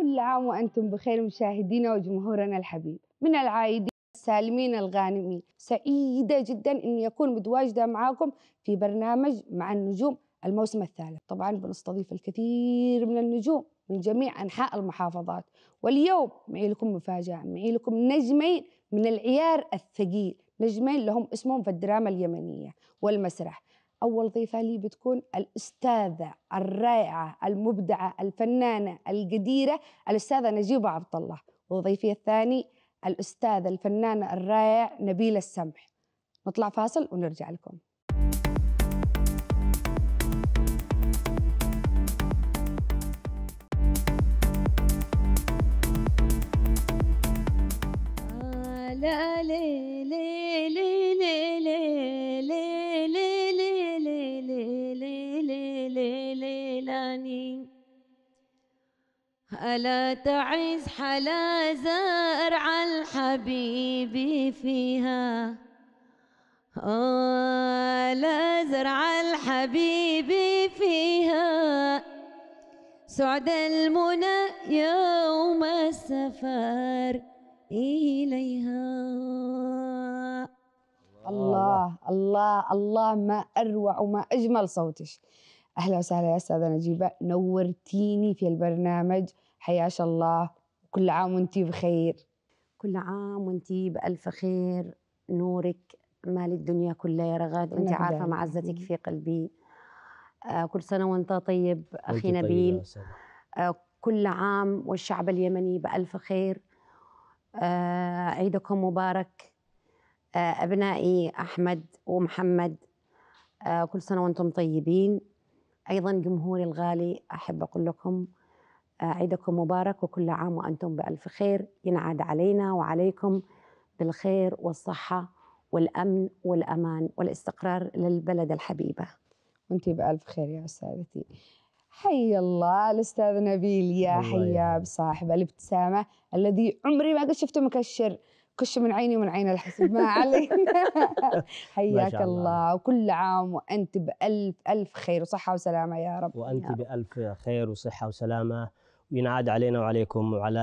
كل عام وأنتم بخير مشاهدينا وجمهورنا الحبيب من العايدين السالمين الغانمين سعيدة جدا أني أكون متواجدة معاكم في برنامج مع النجوم الموسم الثالث طبعا بنستضيف الكثير من النجوم من جميع أنحاء المحافظات واليوم معي لكم مفاجأة معي لكم نجمين من العيار الثقيل نجمين لهم اسمهم في الدراما اليمنية والمسرح أول ضيفة لي بتكون الأستاذة الرائعة المبدعة الفنانة القديرة الأستاذة نجيبة عبد الله وضيفي الثاني الأستاذة الفنانة الرائع نبيلة السمح نطلع فاصل ونرجع لكم آه، لا لي لي لي ألا تعز حلا زرع الحبيب فيها ألا زرع الحبيب فيها سعد المنى يوم السفر إليها الله الله الله ما أروع وما أجمل صوتك أهلا وسهلا يا أستاذة نجيبة نورتيني في البرنامج حياش الله كل عام وانتي بخير كل عام وانتي بألف خير نورك مال الدنيا كلها يا رغد انت عارفه معزتك في قلبي آه كل سنه وانت طيب اخي نبيل آه كل عام والشعب اليمني بألف خير آه عيدكم مبارك آه أبنائي أحمد ومحمد آه كل سنة وأنتم طيبين أيضا جمهوري الغالي أحب أقول لكم عيدكم مبارك وكل عام وأنتم بألف خير ينعاد علينا وعليكم بالخير والصحة والأمن والأمان والاستقرار للبلد الحبيبة وانت بألف خير يا أستاذتي حي الله الأستاذ نبيل يا حيا بصاحب الابتسامة الذي عمري ما قد شفته مكشر كش من عيني ومن عين الحسد ما علينا حياك الله. الله وكل عام وانت بالف الف خير وصحه وسلامه يا رب وانت يا رب. بالف خير وصحه وسلامه ينعاد علينا وعليكم وعلى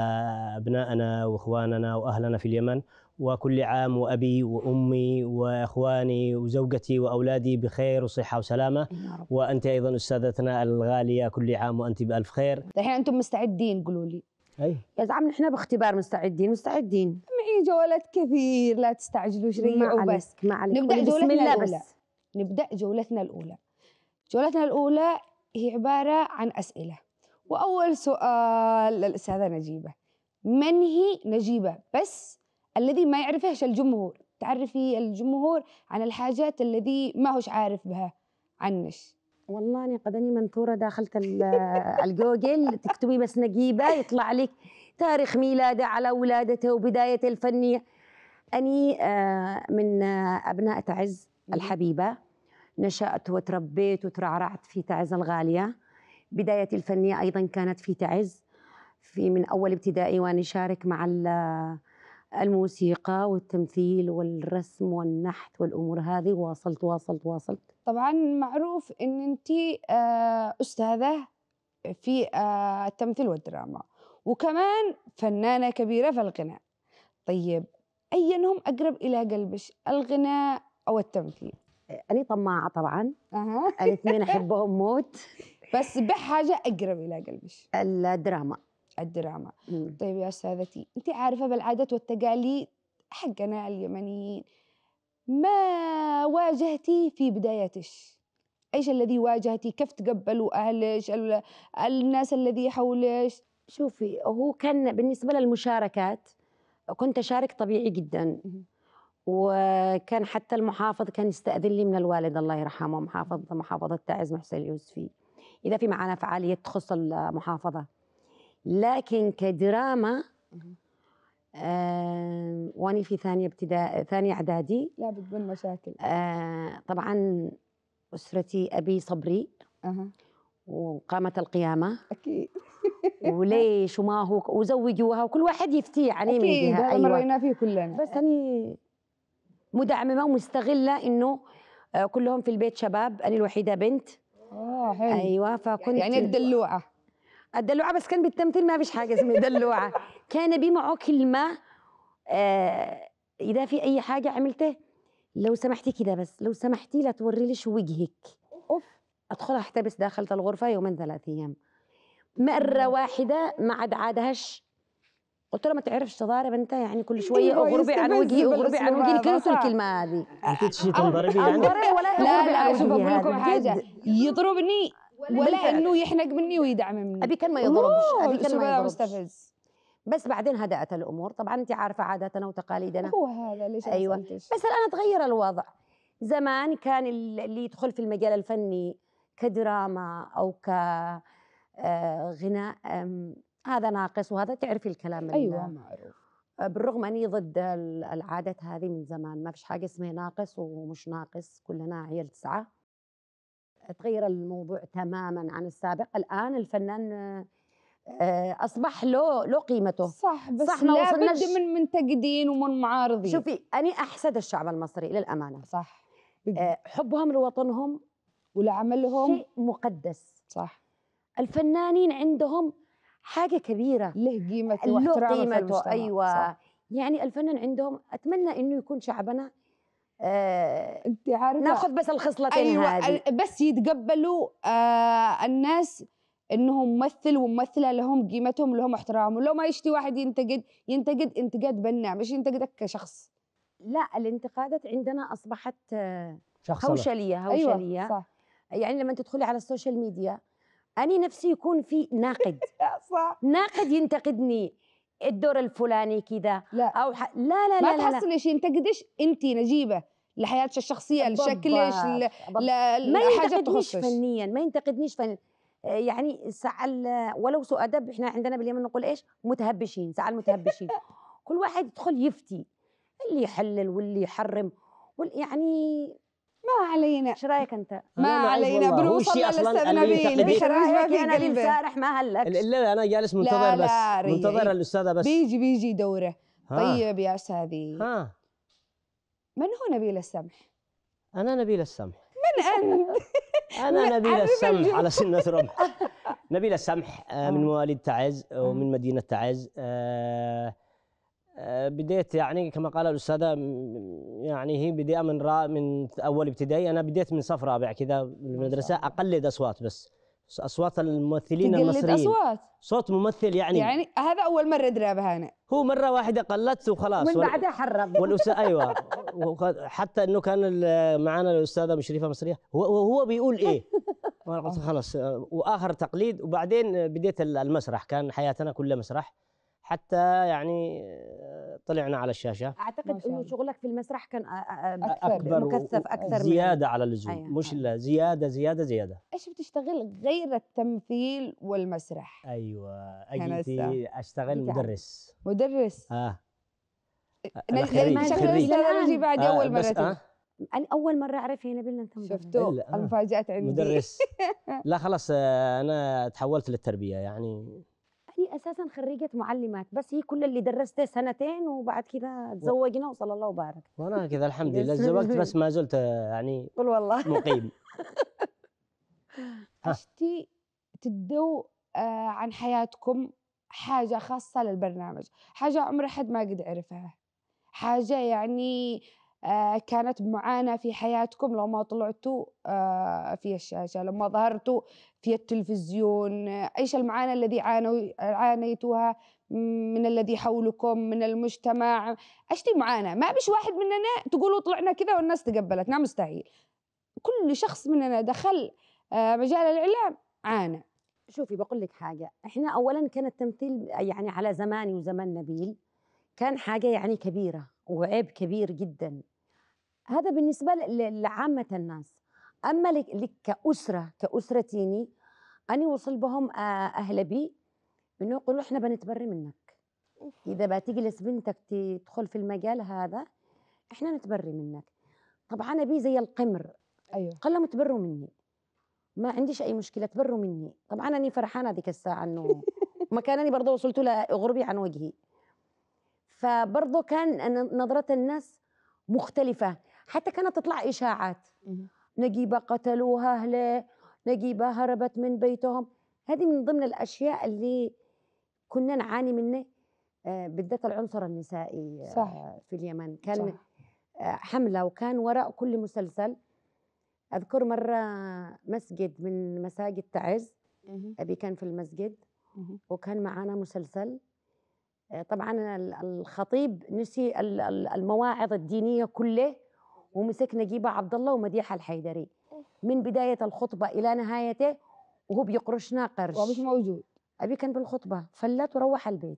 أبنائنا وإخواننا وأهلنا في اليمن وكل عام وأبي وأمي وإخواني وزوجتي وأولادي بخير وصحة وسلامة وأنت أيضا أستاذتنا الغالية كل عام وأنت بألف خير الحين أنتم مستعدين قولوا لي أي يا زعم نحن باختبار مستعدين مستعدين معي جولات كثير لا تستعجلوا شريعوا بس ما عليك نبدأ جولتنا الأولى بس. نبدأ جولتنا الأولى جولتنا الأولى هي عبارة عن أسئلة وأول سؤال للأستاذة نجيبة من هي نجيبة بس الذي ما يعرفهش الجمهور تعرفي الجمهور عن الحاجات الذي ما هوش عارف بها عنش والله أنا قدني منثورة داخلة الجوجل تكتبي بس نجيبة يطلع لك تاريخ ميلاده على ولادته وبداية الفنية أني آه، من آه، أبناء تعز الحبيبة نشأت وتربيت وترعرعت في تعز الغالية بدايتي الفنية أيضا كانت في تعز في من أول ابتدائي وأنا أشارك مع الموسيقى والتمثيل والرسم والنحت والأمور هذه واصلت واصلت واصلت طبعا معروف أن أنت آه، أستاذة في آه، التمثيل والدراما وكمان فنانة كبيرة في الغناء طيب أينهم أقرب إلى قلبك الغناء أو التمثيل؟ أنا طماعة طبعا أه. الاثنين أحبهم موت بس بحاجه اقرب الى قلبش الدراما الدراما مم. طيب يا استاذتي انت عارفه بالعادات والتقاليد حقنا اليمنيين ما واجهتي في بدايتش ايش الذي واجهتي كيف تقبلوا اهلك الناس الذي حولك شوفي هو كان بالنسبه للمشاركات كنت اشارك طبيعي جدا وكان حتى المحافظ كان يستاذن لي من الوالد الله يرحمه محافظ محافظه تعز محسن اليوسفي إذا في معانا فعالية تخص المحافظة لكن كدراما آه واني في ثانية ابتداء ثانية إعدادي لا بتكون مشاكل آه طبعا أسرتي أبي صبري أه. وقامت القيامة أكيد وليش وما هو وزوجوها وكل واحد يفتي عليه أكيد هذا اكيد مرينا أيوة. فيه كلنا بس اني مدعمة ومستغلة إنه آه، كلهم في البيت شباب أنا الوحيدة بنت اه حلو ايوه فكنت يعني الدلوعه الدلوعه بس كان بالتمثيل ما فيش حاجه اسمها دلوعه كان بمعه كلمه آه اذا في اي حاجه عملته لو سمحتي كده بس لو سمحتي لا توريليش وجهك اوف ادخل احتبس داخل الغرفه يومين ثلاث ايام مره واحده ما عاد عادهاش قلت له ما تعرفش تضارب انت يعني كل شويه اغربي عن وجهي اغربي عن وجهي كرهت الكلمه هذه انت تشي تنضربي يعني ولا لا لا شوف اقول لكم حاجه يضربني ولا انه يحنق مني ويدعم مني ابي كان ما يضربش ابي كان ما يضربش مستفز بس بعدين هدأت الامور طبعا انت عارفه عاداتنا وتقاليدنا هو هذا ليش ايوه بس الان تغير الوضع زمان كان اللي يدخل في المجال الفني كدراما او كغناء آه، هذا ناقص وهذا تعرفي الكلام ايوه معروف آه، بالرغم اني ضد العادات هذه من زمان ما فيش حاجه اسمها ناقص ومش ناقص كلنا عيال تسعه تغير الموضوع تماما عن السابق الان الفنان آه، اصبح له له قيمته صح بس صح ما بد من منتقدين ومن معارضين شوفي انا احسد الشعب المصري للامانه صح آه، حبهم لوطنهم ولعملهم شيء مقدس صح الفنانين عندهم حاجه كبيره له قيمته واحترامه في ايوه صح. يعني الفنان عندهم اتمنى انه يكون شعبنا آه انت عارفه ناخذ بس الخصلتين أيوة هذه بس يتقبلوا آه الناس انهم ممثل وممثله لهم قيمتهم لهم احترامهم لو ما يشتي واحد ينتقد ينتقد انتقاد بناء مش ينتقدك كشخص لا الانتقادات عندنا اصبحت آه هوشليه هوشليه أيوة صح. يعني لما تدخلي على السوشيال ميديا أنا نفسي يكون في ناقد صح ناقد ينتقدني الدور الفلاني كذا لا أو ح... لا لا لا ما تحصلش ينتقدش أنت نجيبة لحياتك الشخصية لشكلش ل... ل... ما ينتقدنيش فنيا ما ينتقدنيش فنيا يعني ساعة ولو سوء أدب إحنا عندنا باليمن نقول إيش متهبشين ساعة المتهبشين كل واحد يدخل يفتي اللي يحلل واللي يحرم يعني ما علينا ايش رايك انت؟ ما علينا بنوصل للاستاذ نبيل ايش رايك انا امبارح ما هلك لا لا انا جالس منتظر بس منتظر الاستاذه بس بيجي بيجي دوره طيب يا استاذي ها من هو نبيل السمح؟ انا نبيل السمح من انت؟ انا نبيل السمح على سنه آه، رمح نبيل السمح من آه. مواليد تعز ومن آه. مدينه تعز آه، بديت يعني كما قال الاستاذه يعني هي بدايه من را من اول ابتدائي انا بديت من صف رابع كذا بالمدرسه اقلد اصوات بس اصوات الممثلين المصريين اصوات صوت ممثل يعني يعني هذا اول مره ادرى بهانا هو مره واحده قلدت وخلاص من بعدها حرم والاستاذ ايوه حتى انه كان معنا الاستاذه مشرفه مصريه وهو بيقول ايه آه. خلاص آه، واخر تقليد وبعدين بديت المسرح كان حياتنا كلها مسرح حتى يعني آه، طلعنا على الشاشه اعتقد انه شغلك في المسرح كان آه، آه، اكثر, أكبر مكثف اكثر زياده من... على اللزوم أيها. مش أيوة. لا زياده زياده زياده ايش بتشتغل غير التمثيل والمسرح ايوه اجي اشتغل مدرس مدرس اه إيه، خريج بعد آه اول مره آه. انا اول مره اعرف هنا بالله انت شفتوا المفاجأة عندي مدرس لا خلاص انا تحولت للتربيه يعني اهلي اساسا خريجه معلمات بس هي كل اللي درسته سنتين وبعد كذا تزوجنا وصلى الله وبارك وانا كذا الحمد لله تزوجت بس ما زلت يعني قول والله مقيم اشتي تدو آه، عن حياتكم حاجه خاصه للبرنامج حاجه عمر حد ما قد عرفها حاجه يعني آه، كانت معاناة في حياتكم لو ما طلعتوا آه، في الشاشة لو ما ظهرتوا في التلفزيون إيش المعاناة الذي عانوا عانيتوها من الذي حولكم من المجتمع إيش دي معاناة ما بيش واحد مننا تقولوا طلعنا كذا والناس تقبلتنا مستحيل كل شخص مننا دخل آه، مجال الإعلام عانى شوفي بقول لك حاجة احنا أولا كان التمثيل يعني على زماني وزمان نبيل كان حاجة يعني كبيرة وعيب كبير جدا هذا بالنسبه لعامه الناس اما لك كاسره كاسرتيني انا وصل بهم اهل بي انه يقولوا احنا بنتبرى منك اذا بتجلس بنتك تدخل في المجال هذا احنا نتبري منك طبعا ابي زي القمر ايوه قال لهم تبروا مني ما عنديش اي مشكله تبروا مني طبعا انا فرحانه ذيك الساعه انه مكانني برضه وصلت له عن وجهي فبرضه كان نظرة الناس مختلفة حتى كانت تطلع إشاعات نجيبة قتلوها أهله نجيبة هربت من بيتهم هذه من ضمن الأشياء اللي كنا نعاني منه آه، بالذات العنصر النسائي آه، صح. في اليمن كان صح. آه، حملة وكان وراء كل مسلسل أذكر مرة مسجد من مساجد تعز أبي كان في المسجد وكان معانا مسلسل آه، طبعا الخطيب نسي المواعظ الدينيه كله ومسك نجيبه عبد الله ومديحه الحيدري من بدايه الخطبه الى نهايته وهو بيقرشنا قرش ومش موجود ابي كان بالخطبه فلت وروح البيت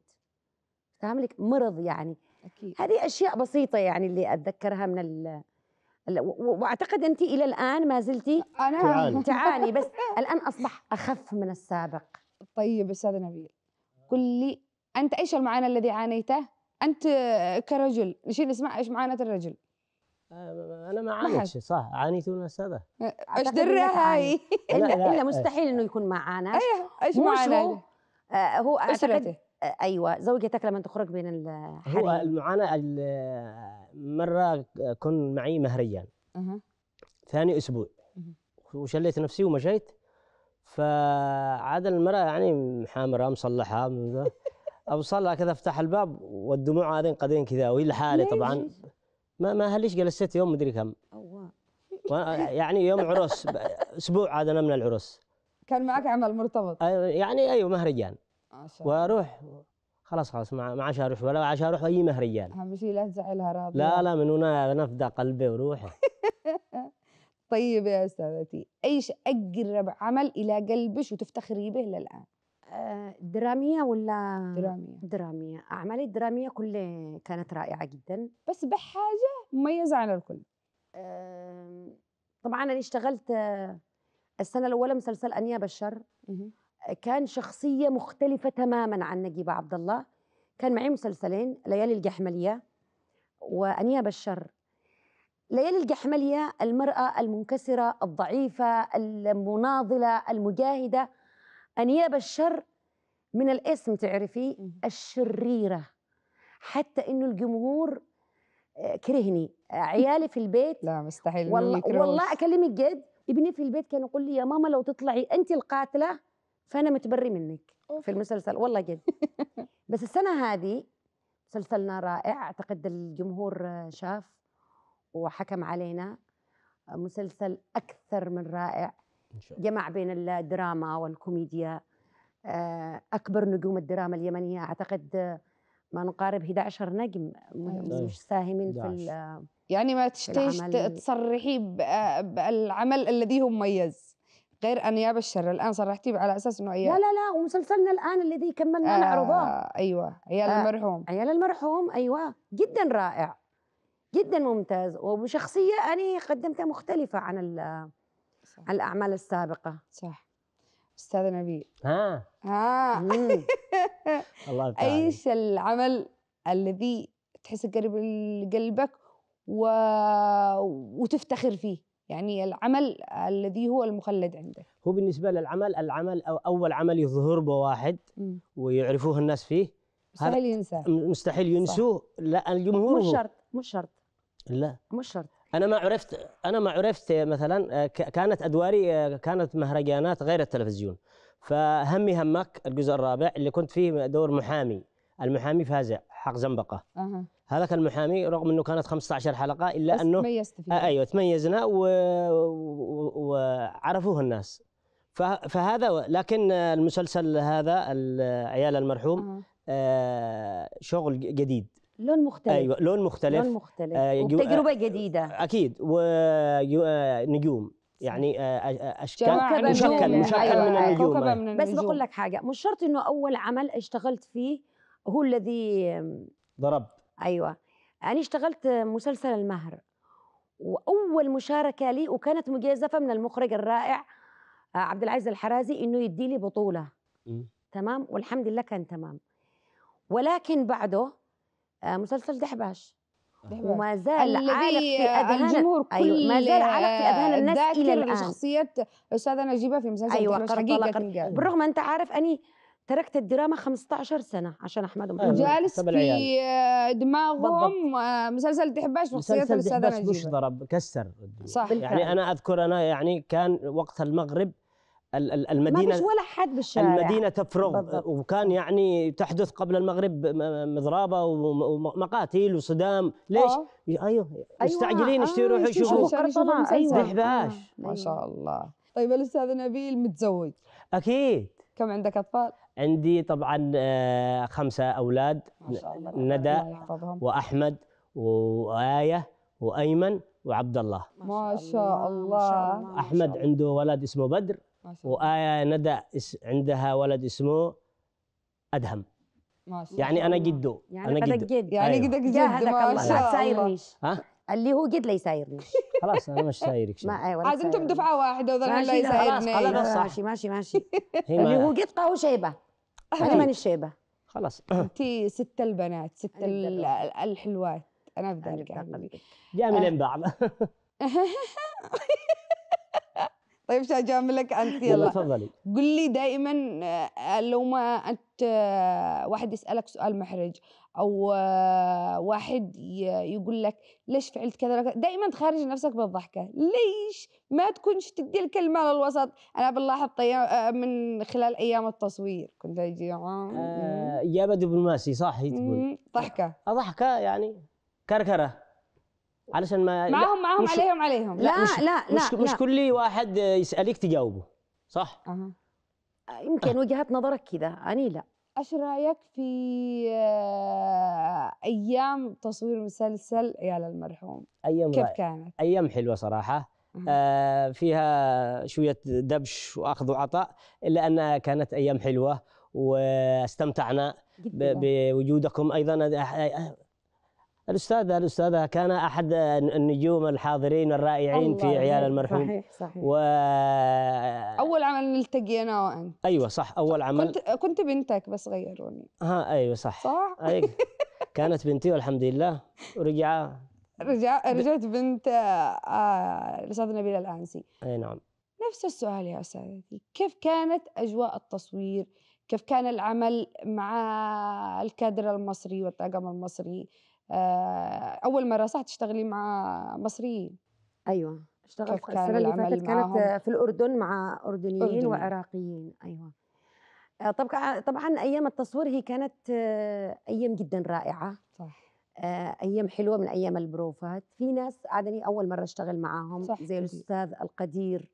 فاهم لك مرض يعني اكيد هذه اشياء بسيطه يعني اللي اتذكرها من ال واعتقد انت الى الان ما زلتي انا تعاني, تعاني بس الان اصبح اخف من السابق طيب استاذ نبيل قل لي انت ايش المعاناه الذي عانيته انت كرجل نشيل نسمع ايش معاناه الرجل آه، انا ما عانيتش صح عانيت من السبب ايش دره هاي الا الا مستحيل انه يكون ما عانى إيه، ايش معاناه آه هو اعتقد آه، ايوه زوجتك لما تخرج بين الحريم هو المعاناه مره كن معي مهريا ثاني اسبوع وشليت نفسي ومشيت فعاد المراه يعني محامره مصلحه ابو صالح كذا فتح الباب والدموع عارين قدين كذا وهي لحالي طبعا ما ما هليش جلست يوم مدري كم يعني يوم عروس اسبوع عاد انا من العروس كان معك عمل مرتبط يعني ايوه مهرجان واروح خلاص خلاص ما عادش اروح ولا عادش اروح اي مهرجان اهم شيء لا تزعلها راضي لا لا من هنا نفدى قلبي وروحي طيب يا استاذتي ايش اقرب عمل الى قلبش وتفتخري به للان درامية ولا درامية درامية أعمالي الدرامية كلها كانت رائعة جدا بس بحاجة مميزة على الكل طبعا أنا اشتغلت السنة الأولى مسلسل أنياب الشر كان شخصية مختلفة تماما عن نجيبة عبد الله كان معي مسلسلين ليالي الجحملية وأنياب الشر ليالي الجحملية المرأة المنكسرة الضعيفة المناضلة المجاهدة أنياب الشر من الاسم تعرفي الشريرة حتى إنه الجمهور آه، كرهني عيالي في البيت لا مستحيل والله والله اكلمك جد ابني في البيت كان يقول لي يا ماما لو تطلعي انت القاتله فانا متبري منك في المسلسل والله جد بس السنه هذه مسلسلنا رائع اعتقد الجمهور آه، شاف وحكم علينا مسلسل اكثر من رائع جمع بين الدراما والكوميديا آه، أكبر نجوم الدراما اليمنية أعتقد ما نقارب 11 نجم طيب. مش ساهمين في يعني ما تشتيش تصرحي بالعمل الذي هو مميز غير انياب الشر الان صرحتي على اساس انه عيال لا لا لا ومسلسلنا الان الذي كملنا آه نعرضه ايوه عيال آه المرحوم عيال المرحوم ايوه جدا رائع جدا ممتاز وبشخصيه انا قدمتها مختلفه عن صح. على الاعمال السابقه صح استاذ نبيل ها ها آه. الله تعالى ايش العمل الذي تحس قريب لقلبك و... وتفتخر فيه يعني العمل الذي هو المخلد عندك هو بالنسبة للعمل العمل أو أول عمل يظهر به واحد ويعرفوه الناس فيه مستحيل ينساه مستحيل ينسوه لا الجمهور مش شرط مش شرط لا مش شرط انا ما عرفت انا ما عرفت مثلا آه، كانت ادواري آه، كانت مهرجانات غير التلفزيون فهمي همك الجزء الرابع اللي كنت فيه دور محامي المحامي فازع حق زنبقه أه. هذاك المحامي رغم انه كانت 15 حلقه الا بس انه تميزت فيه. آه ايوه تميزنا وعرفوه و... و... الناس ف... فهذا لكن المسلسل هذا عيال المرحوم أه. آه شغل جديد لون مختلف ايوه لون مختلف لون مختلف آه وتجربه آه، جديده اكيد ونجوم آه، يعني آه، اشكال مشكل مشكل أيوة من النجوم أيوة. من بس بقول لك حاجه مش شرط انه اول عمل اشتغلت فيه هو الذي ضرب ايوه انا اشتغلت مسلسل المهر واول مشاركه لي وكانت مجازفه من المخرج الرائع عبد العزيز الحرازي انه يدي لي بطوله م. تمام والحمد لله كان تمام ولكن بعده آه، مسلسل دحباش وما زال عالق آه، أيوة، في اذهان الجمهور كل أيوة ما زال عالق في اذهان الناس الى الان شخصيه استاذه نجيبه في مسلسل أيوة حقيقه بالرغم انت عارف اني تركت الدراما 15 سنه عشان احمد أيوة. جالس في دماغهم آه، مسلسل دحباش شخصيه الاستاذه نجيبه مسلسل ضرب كسر صح يعني انا اذكر انا يعني كان وقت المغرب المدينه ما ولا حد بالشارع المدينه تفرغ بالضبط. وكان يعني تحدث قبل المغرب مضرابه ومقاتل وصدام ليش أوه. آه. أيوه. ايوه مستعجلين أيوة. يشتروا يروحوا يشوفوا آه، ايوه ما شاء الله طيب الاستاذ نبيل متزوج اكيد كم عندك اطفال عندي طبعا آه، خمسة اولاد ما شاء الله. ندى واحمد وايه وايمن وعبد الله ما شاء الله, ما شاء الله. احمد عنده ولد اسمه بدر وآية ندى عندها ولد اسمه أدهم ما شاء يعني أنا جده يعني أنا جدو يعني جد. أيوه. يعني أيوة. جدك جد ما الله ها اللي هو جد لا يسايرنيش خلاص انا مش سايرك ما ايوه عاد انتم دفعه واحده وظل لا يسايرني خلاص خلاص ماشي ماشي ماشي اللي هو جد قهوه شيبه انا ماني شيبه خلاص انت ست البنات ست الحلوات انا بذلك جاي من أه. بعض طيب شو اجاملك انت يلا تفضلي قل لي دائما آه، لو ما انت آه، واحد يسالك سؤال محرج او آه، واحد يقول لك ليش فعلت كذا دائما تخارج نفسك بالضحكه ليش ما تكونش تدي الكلمه للوسط انا بنلاحظ من خلال ايام التصوير كنت اجي اجابه آه دبلوماسي صح هي تقول ضحكه ضحكه يعني كركره علشان ما معاهم معاهم مش عليهم عليهم لا لا مش لا, لا, مش, لا مش كل واحد يسالك تجاوبه صح أه. يمكن أه. وجهه نظرك كذا اني لا ايش رايك في آه، ايام تصوير مسلسل عيال المرحوم ايام كيف كانت ايام حلوه صراحه آه فيها شويه دبش واخذ وعطاء الا انها كانت ايام حلوه واستمتعنا بوجودكم ايضا الاستاذه الاستاذه كان احد النجوم الحاضرين الرائعين في عيال المرحوم صحيح صحيح و... اول عمل نلتقي انا وانت ايوه صح اول عمل كنت كنت بنتك بس غيروني ها ايوه صح صح أيوة. كانت بنتي والحمد لله ورجع رجع رجعت بنت الاستاذ آه... نبيله الانسي اي نعم نفس السؤال يا استاذتي كيف كانت اجواء التصوير كيف كان العمل مع الكادر المصري والطاقم المصري آه، اول مره صح تشتغلي مع مصريين ايوه اشتغلت السنه اللي فاتت كانت في الاردن مع اردنيين أردني. وعراقيين ايوه آه، طبعا طبعا ايام التصوير هي كانت آه، ايام جدا رائعه صح ايام حلوه من ايام البروفات في ناس عادني اول مره اشتغل معاهم صح زي الاستاذ القدير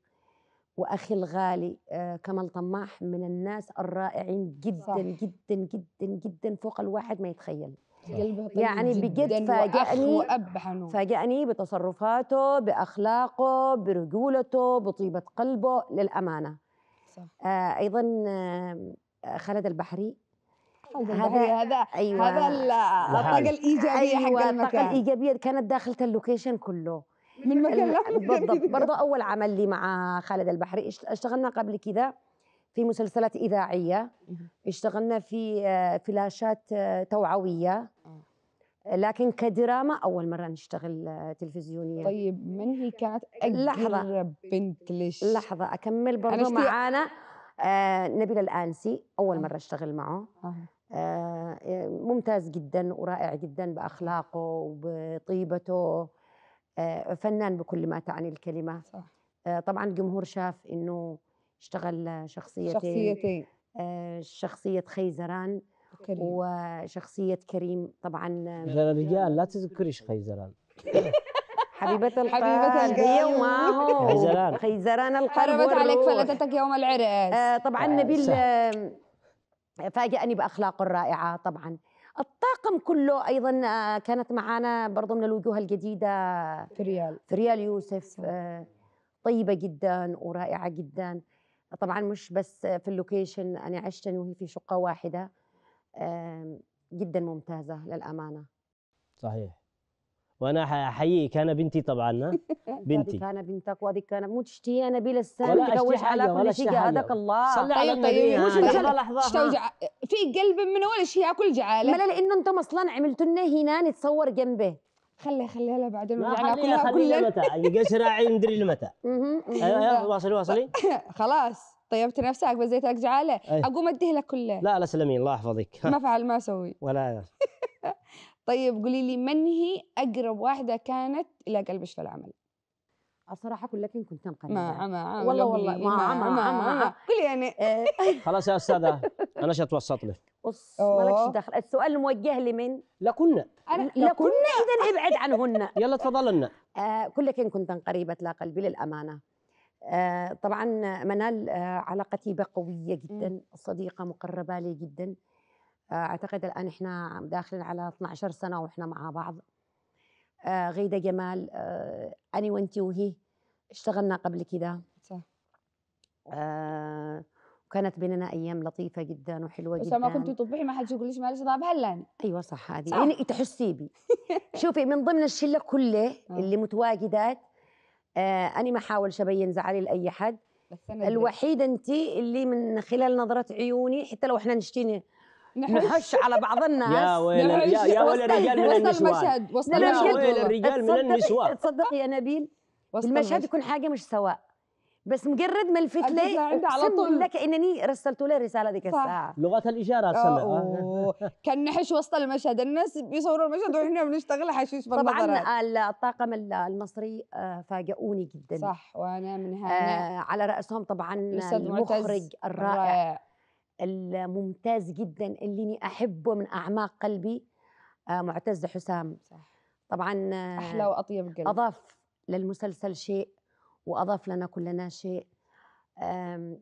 واخي الغالي كمال طماح من الناس الرائعين جدا صح. جدا جدا جدا فوق الواحد ما يتخيل طيب يعني بجد فاجأني فاجأني بتصرفاته بأخلاقه برجولته بطيبة قلبه للأمانة صح. آه أيضا آه خالد البحري هذا هذا أيوة هذا الطاقة الإيجابية أيوة حق المكان الطاقة الإيجابية كانت داخلة اللوكيشن كله من مكان بالضبط برضه أول عمل لي مع خالد البحري اشتغلنا قبل كذا في مسلسلات إذاعية اشتغلنا في آه، فلاشات آه، توعوية آه. لكن كدراما أول مرة نشتغل تلفزيونية طيب من هي كانت لحظة بنت ليش لحظة أكمل برضو يعني معانا آه نبيل الآنسي أول مرة أشتغل معه آه ممتاز جدا ورائع جدا بأخلاقه وبطيبته آه فنان بكل ما تعني الكلمة صح. آه طبعا الجمهور شاف إنه اشتغل شخصيتين شخصيتين آه، شخصية خيزران كريم. وشخصية كريم طبعا آه، الرجال لا تذكريش خيزران حبيبة القلب هي وماهو خيزران خيزران القلب حرمت عليك فلتتك يوم العرق آه طبعا آه، نبيل فاجأني بأخلاقه الرائعة طبعا الطاقم كله ايضا كانت معانا برضه من الوجوه الجديده فريال فريال يوسف طيبه جدا ورائعه جدا طبعا مش بس في اللوكيشن أنا عشت أنا وهي في شقة واحدة جدا ممتازة للأمانة صحيح وانا احييك انا بنتي طبعا بنتي كان بنتك وهذيك كان مو تشتي انا بلا السنه تقوش على كل شيء هذاك الله صلى على طيب، طيب، النبي مش لحظه لحظه في قلب من ولا شيء اكل جعاله لا لانه انتم اصلا عملتوا لنا هنا نتصور جنبه خليها خليها لها بعدين خليها لها كلها قشر راعي مدري لمتى أيوة، أيوة، واصلي واصلي خلاص طيبت نفسك بزيت لك جعاله اقوم اديه لك كله لا لا سلمي الله يحفظك ما فعل ما اسوي ولا طيب قولي لي من هي اقرب واحده كانت الى قلبك في العمل؟ الصراحه اقول لك كنت انقذ ما عمى والله والله ما عمى عمى قولي يعني آه. خلاص يا استاذه انا اتوسط لك؟ بص مالكش دخل السؤال موجه لمن؟ لكنا لكنا اذا ابعد عنهن يلا تفضلن آه كلكن كنت قريبه لا قلبي للامانه آه طبعا منال آه علاقتي بها قويه جدا صديقه مقربه لي جدا آه اعتقد الان احنا داخلين على 12 سنه واحنا مع بعض آه، غيدة جمال آه، أنا وأنت وهي اشتغلنا قبل كذا صح آه وكانت بيننا ايام لطيفه جدا وحلوه جدا ما كنت تطبحي ما حد يقول ليش معلش طب هلاني ايوه صح هذه صح. يعني تحسي بي شوفي من ضمن الشله كله آه. اللي متواجدات آه انا ما احاولش ابين زعلي لاي حد الوحيده انت اللي من خلال نظره عيوني حتى لو احنا نشتيني نحش على بعض الناس يا ويل يا, يا ويل الرجال من النسوان يا المشهد المشهد ويل الرجال من النسوان تصدقي يا نبيل المشهد كل حاجه مش سواء بس مجرد ما الفت لي اقسم لك كانني رسلت له الرساله ديك الساعه لغه الاشاره ارسلها كان نحش وسط المشهد الناس بيصوروا المشهد واحنا بنشتغل حشيش طبعا الطاقم المصري آه، فاجئوني جدا صح وانا من هنا آه على راسهم طبعا المخرج الرائع, الرائع الممتاز جدا اللي احبه من اعماق قلبي آه، معتز حسام صح. طبعا احلى آه، واطيب قلب اضاف للمسلسل شيء واضاف لنا كلنا شيء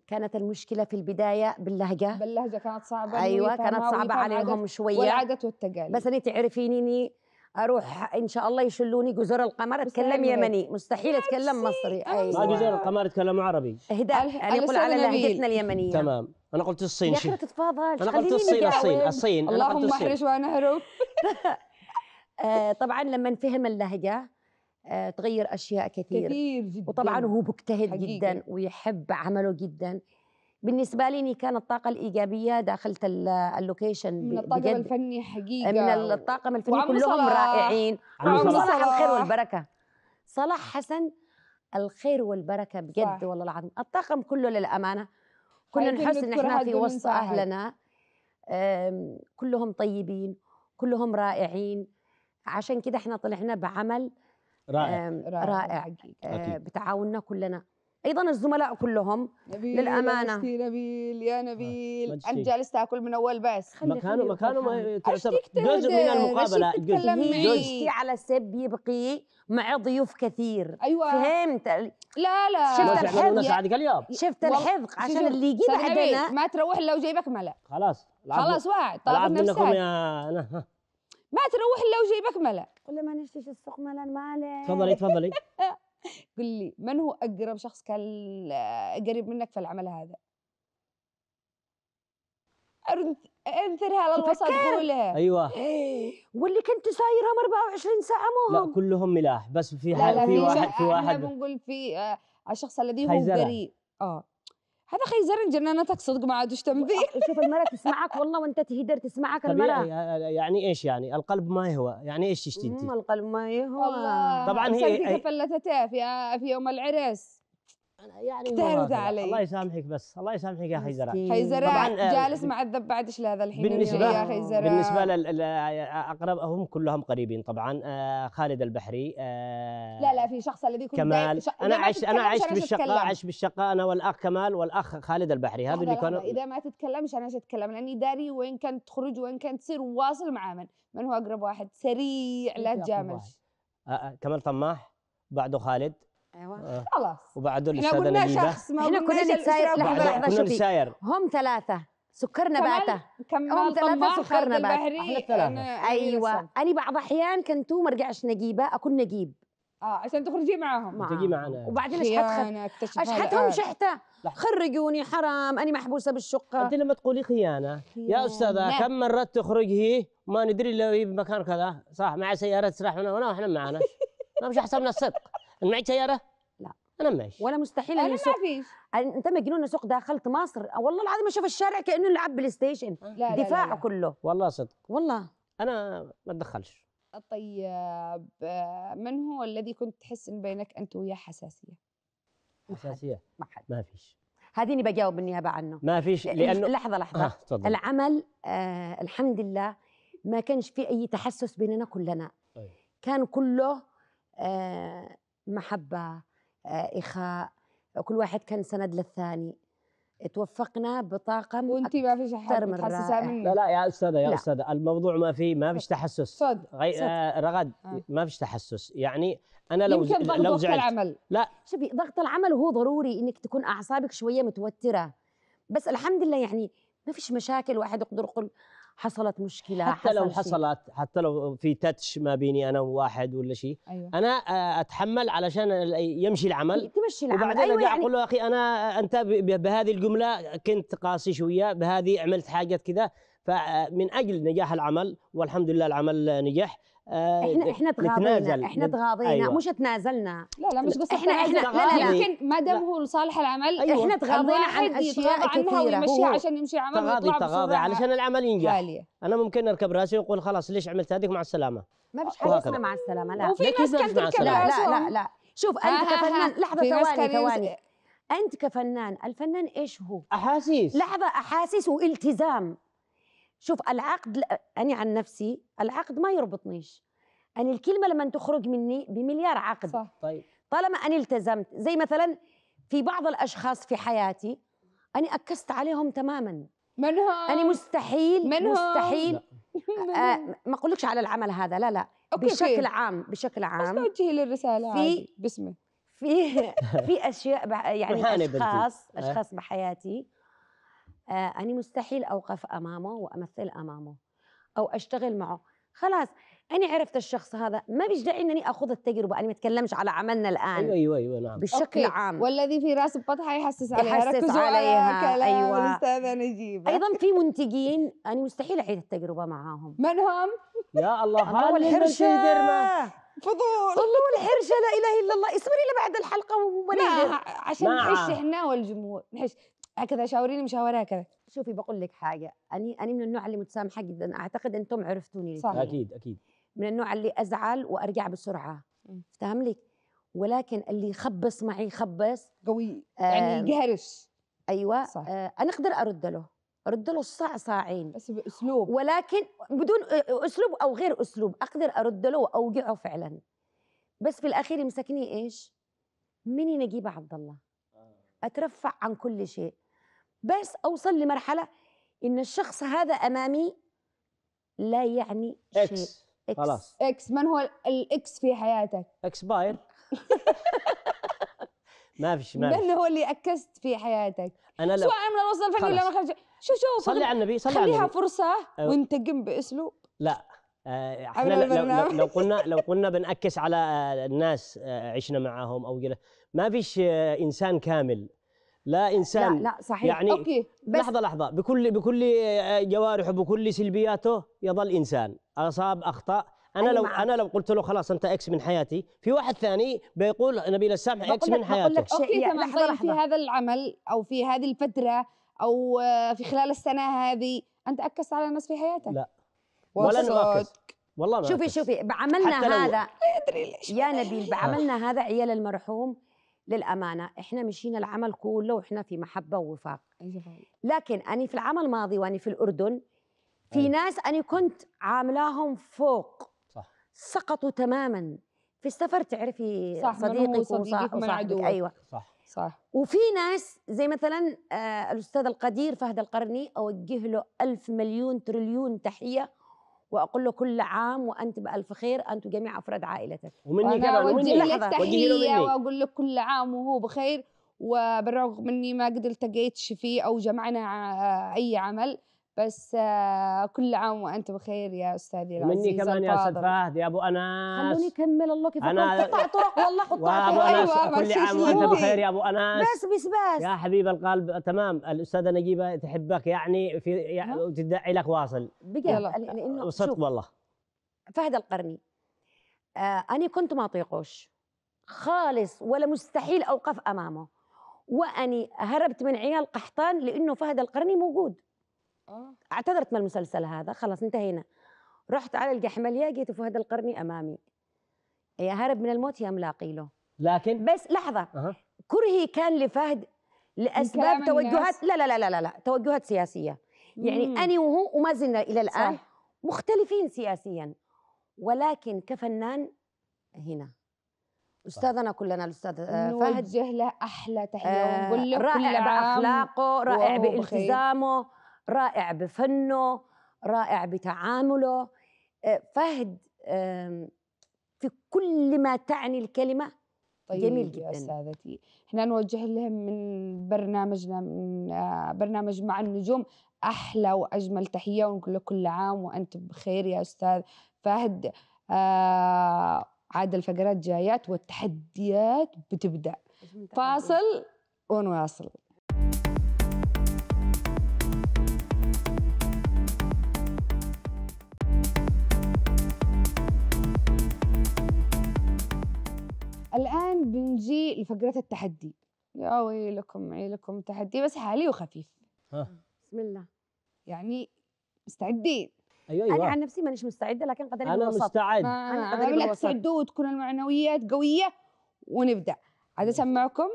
كانت المشكلة في البداية باللهجة باللهجة كانت صعبة أيوة كانت صعبة عليهم شوية والعادات والتقاليد بس انت تعرفيني اروح ان شاء الله يشلوني جزر القمر اتكلم أيوة. يمني مستحيل اتكلم مصري ايوه ما جزر أيوة. القمر اتكلم عربي أهداء يعني أقول على لهجتنا اليمنيه تمام انا قلت الصين يا اخي ما انا قلت الصين الصين الصين اللهم احرش وانا هروب آه، طبعا لما فهم اللهجه آه، تغير اشياء كثير كثير جدا وطبعا هو مجتهد جدا ويحب عمله جدا بالنسبة لي كان كانت الطاقة الإيجابية داخلة اللوكيشن من الطاقم الفني حقيقة من الطاقم الفني كلهم صلاح رائعين عم صلاح, صلاح الخير والبركة صلاح حسن الخير والبركة بجد والله العظيم الطاقم كله للأمانة كنا طيب نحس ان احنا في وسط اهلنا كلهم طيبين كلهم رائعين عشان كده احنا طلعنا بعمل رائع رائع, رائع. آه، بتعاوننا كلنا ايضا الزملاء كلهم نبيل للامانه يا نبيل يا آه، نبيل انت جالس تاكل من اول بس مكانه مكانه ما تعتبر جزء من المقابله جزء على سب يبقي مع ضيوف كثير ايوه فهمت لا لا شفت الحذق شفت الحذق عشان اللي يجي بعدنا ما تروح لو جيبك ملا خلاص خلاص واعد طالب نفسك يا ما تروح لو جيبك ملا ولا ما نشتيش السوق ملا مالك تفضلي تفضلي قل لي من هو اقرب شخص كان قريب منك في العمل هذا؟ انثرها على الوسط قولها ايوه إيه. واللي كنت سايرهم 24 ساعه مو لا كلهم ملاح بس في لا لا في واحد في واحد احنا بنقول في آه، الشخص الذي هو بريء اه هذا خيزرن جنانتك صدق ما عاد عادش تنبيه شوف المرأة تسمعك والله وانت تهدر تسمعك المرأة آه، آه، يعني ايش يعني القلب ما يهوى يعني ايش تشتي انت القلب ما يهوى طبعا هي, هي فلتتها في في يوم العرس انا يعني تهرد علي الله يسامحك بس الله يسامحك يا خيزراء خيزراء آه، جالس مع الذب بعدش لهذا الحين بالنسبه يا خيزراء بالنسبه للاقرب هم كلهم قريبين طبعا آه، خالد البحري آه، لا لا في شخص الذي كنت كمال انا عشت انا عشت بالشقه عشت بالشقه انا والاخ كمال والاخ خالد البحري هذا اللي كانوا اذا ما تتكلمش انا اتكلم لاني داري وين كانت تخرج وين كانت تصير واصل مع من من هو اقرب واحد سريع لا تجامل كمال طماح بعده خالد ايوه آه. خلاص وبعدول الساده اللي احنا كنا نتساير لحظه لحظه شوفي هم ثلاثه سكر نباته هم ثلاثه سكر نباته احنا ثلاثه ايوه انا بعض احيان كنتو ما رجعش نجيبه اكون نجيب اه عشان تخرجي معاهم تجي معنا آه. وبعدين حتخ... اشحتهم آه. شحته خرجوني حرام انا محبوسه بالشقه انت لما تقولي خيانه, يا استاذه كم مره تخرجي ما ندري لو هي بمكان كذا صح مع سياره تسرح هنا وهنا واحنا معانا ما مش من الصدق انا معي سياره؟ لا انا معيش ولا مستحيل انا ما فيش انت مجنون سوق دخلت مصر والله العظيم اشوف الشارع كانه لعب بلاي ستيشن آه. لا دفاعه لا لا. كله والله صدق والله انا ما اتدخلش طيب من هو الذي كنت تحس ان بينك انت وياه حساسيه؟ حساسيه؟ ما حد ما فيش هذه اللي بجاوب بالنيابه عنه ما فيش لانه لحظه لحظه آه، تفضل. العمل آه الحمد لله ما كانش في اي تحسس بيننا كلنا أي. طيب. كان كله آه محبة آه، إخاء كل واحد كان سند للثاني توفقنا بطاقم وانت ما فيش حد متحسسه مني لا لا يا استاذه يا لا. استاذه الموضوع ما في ما فيش تحسس صد غي... صد. آه رغد آه. ما فيش تحسس يعني انا لو يمكن ضغط لو زعلت العمل لا شوفي ضغط العمل هو ضروري انك تكون اعصابك شويه متوتره بس الحمد لله يعني ما فيش مشاكل واحد يقدر يقول حصلت مشكله حتى حصل لو حصلت شيء. حتى لو في تاتش ما بيني انا وواحد ولا شيء أيوة. انا آه، اتحمل علشان يمشي العمل تمشي العمل وبعدين أيوة يعني اقول له يعني... اخي انا انت بهذه الجمله كنت قاسي شويه بهذه عملت حاجات كذا فمن آه، اجل نجاح العمل والحمد لله العمل نجح آه، احنا احنا تغاضينا احنا تغاضينا أيوة. مش تنازلنا لا لا مش بس احنا احنا لا لا يمكن ما دام هو لصالح العمل أيوة. احنا تغاضينا عن اشياء كثيره ويمشيها عشان يمشي عمل تغاضي تغاضي علشان العمل ينجح فالية. انا ممكن اركب راسي واقول خلاص ليش عملت هذيك مع السلامه ما فيش حاجه اسمها مع السلامه لا وفي ناس كانت تركب لا لا لا, لا. شوف انت آه، آه، كفنان لحظه ثواني ثواني انت كفنان الفنان ايش هو احاسيس لحظه احاسيس والتزام شوف العقد أنا عن نفسي العقد ما يربطنيش أنا الكلمة لما تخرج مني بمليار عقد صح طيب طالما أنا التزمت زي مثلا في بعض الأشخاص في حياتي أنا أكست عليهم تماما منهم أنا مستحيل منهم مستحيل ما أقولكش على العمل هذا لا لا أوكي بشكل خير. عام بشكل عام بس توجهي للرسالة في باسمه في في اشياء يعني اشخاص اشخاص أه. بحياتي آه، أنا مستحيل أوقف أمامه وأمثل أمامه أو أشتغل معه خلاص أنا عرفت الشخص هذا ما بيش داعي أنني أخوض التجربة أنا ما أتكلمش على عملنا الآن أيوة أيوة, أيوة نعم بشكل أوكي. عام والذي في راس بطحة يحسس عليها يحسس عليها على أيوة. الأستاذة نجيب أيضا في منتجين أنا مستحيل أعيد التجربة معاهم من هم؟ يا الله هذا الحرشة فضول والله والحرشة لا إله إلا الله اصبري لبعد الحلقة وما لا نعم. عشان نحش نعم. إحنا والجمهور نحش هكذا شاوريني مش هكذا شوفي بقول لك حاجه اني اني من النوع اللي متسامحه جدا اعتقد انتم عرفتوني صح. اكيد اكيد من النوع اللي ازعل وارجع بسرعه افتهم لك ولكن اللي يخبص معي يخبص قوي يعني يقهرش ايوه آه، صح. انا اقدر ارد له ارد له الصاع صاعين بس باسلوب ولكن بدون آه، آه، اسلوب او غير اسلوب اقدر ارد له واوقعه فعلا بس في الاخير يمسكني ايش؟ مني نجيبه عبد الله اترفع عن كل شيء بس أوصل لمرحلة إن الشخص هذا أمامي لا يعني شيء اكس خلاص اكس من هو الاكس في حياتك؟ اكس باير ما فيش ما من هو اللي اكست في حياتك؟ انا لو سواء من الوصل الفني ولا من خرج شو صلي على النبي صلي على النبي خليها فرصه وانتقم باسلوب لا آه احنا لو, لو, لو قلنا لو قلنا بنأكس على آه، الناس آه، عشنا معاهم او كذا ما فيش آه، انسان كامل لا انسان لا لا صحيح يعني اوكي بس لحظه لحظه بكل بكل جوارحه بكل سلبياته يظل انسان اصاب اخطا انا لو معك. انا لو قلت له خلاص انت اكس من حياتي في واحد ثاني بيقول نبيل السامح اكس من حياته بقول لك اوكي يعني، تمام لحظة طيب، لحظة. في هذا العمل او في هذه الفتره او في خلال السنه هذه انت اكست على ناس في حياتك لا ولا نؤكد والله ما شوفي شوفي بعملنا هذا ادري ليش يا نبيل بعملنا هذا عيال المرحوم للامانه احنا مشينا العمل كله واحنا في محبه ووفاق أيوة لكن انا في العام الماضي وانا في الاردن في أي. أيوة. ناس انا كنت عاملاهم فوق صح سقطوا تماما في السفر تعرفي صح صديقك وصاحبك ايوه صح صح وفي ناس زي مثلا آه الاستاذ القدير فهد القرني اوجه له ألف مليون تريليون تحيه واقول له كل عام وانت بالف خير انت وجميع افراد عائلتك ومني كمان ومني لحظه تحيه واقول لك كل عام وهو بخير وبالرغم اني ما قد التقيتش فيه او جمعنا اي عمل بس آه، كل عام وانت بخير يا استاذي العزيز مني كمان يا استاذ فهد يا ابو انس خلوني اكمل الله كيف انا قطع طرق والله قطع طرق ايوه كل عام وانت بخير يا ابو انس بس بس بس يا حبيب القلب تمام الاستاذه نجيبه تحبك يعني في يعني تدعي لك واصل بجد لانه أه، صدق والله فهد القرني آه انا كنت ما اطيقوش خالص ولا مستحيل اوقف امامه واني هربت من عيال قحطان لانه فهد القرني موجود اه اعتذرت من المسلسل هذا خلاص انتهينا رحت على القحمليه جيت فهد القرني امامي يا هرب من الموت يا ملاقي له لكن بس لحظه أه. كرهي كان لفهد لاسباب توجهات لا لا لا لا لا, لا. توجهات سياسيه يعني مم. يعني وهو وما زلنا الى الان صح. مختلفين سياسيا ولكن كفنان هنا استاذنا كلنا الاستاذ آه، فهد نوجه له احلى تحيه آه ونقول له آه، رائع باخلاقه رائع بالتزامه رائع بفنه رائع بتعامله آه، فهد في كل ما تعني الكلمة طيب جميل جدا أستاذتي احنا نوجه لهم من برنامجنا من آه، برنامج مع النجوم أحلى وأجمل تحية ونقول له كل عام وأنت بخير يا أستاذ فهد آه، عاد الفقرات جايات والتحديات بتبدأ فاصل ونواصل الآن بنجي لفقرة التحدي يا ويلكم عيلكم تحدي بس حالي وخفيف ها بسم الله يعني مستعدين ايوه ايوه انا عن نفسي مانيش مستعده لكن قد انا بالوسط. مستعد انا قد انا تستعدوا وتكون المعنويات قويه ونبدا عاد اسمعكم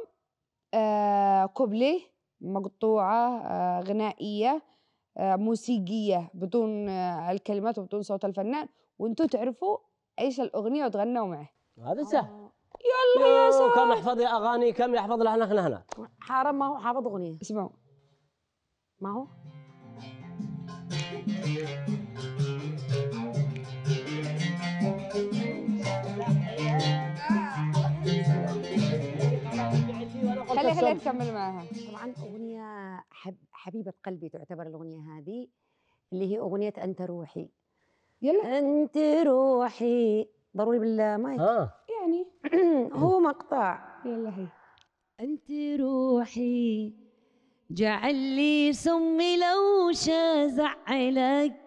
آه كوبليه مقطوعه آه غنائيه آه موسيقيه بدون آه الكلمات وبدون صوت الفنان وانتم تعرفوا ايش الاغنيه وتغنوا معه هذا سهل يلا يا سلام كم يحفظ اغاني كم يحفظ لها نحن هنا حرام ما هو حافظ اغنيه اسمعوا ما هو خلي خلي نكمل معها طبعا اغنيه حبيبه قلبي تعتبر الاغنيه هذه اللي هي اغنيه انت روحي يلا انت روحي ضروري بالمايك آه. يعني هو مقطع يلا هي أنت روحي جعل لي سمي لو شازعلك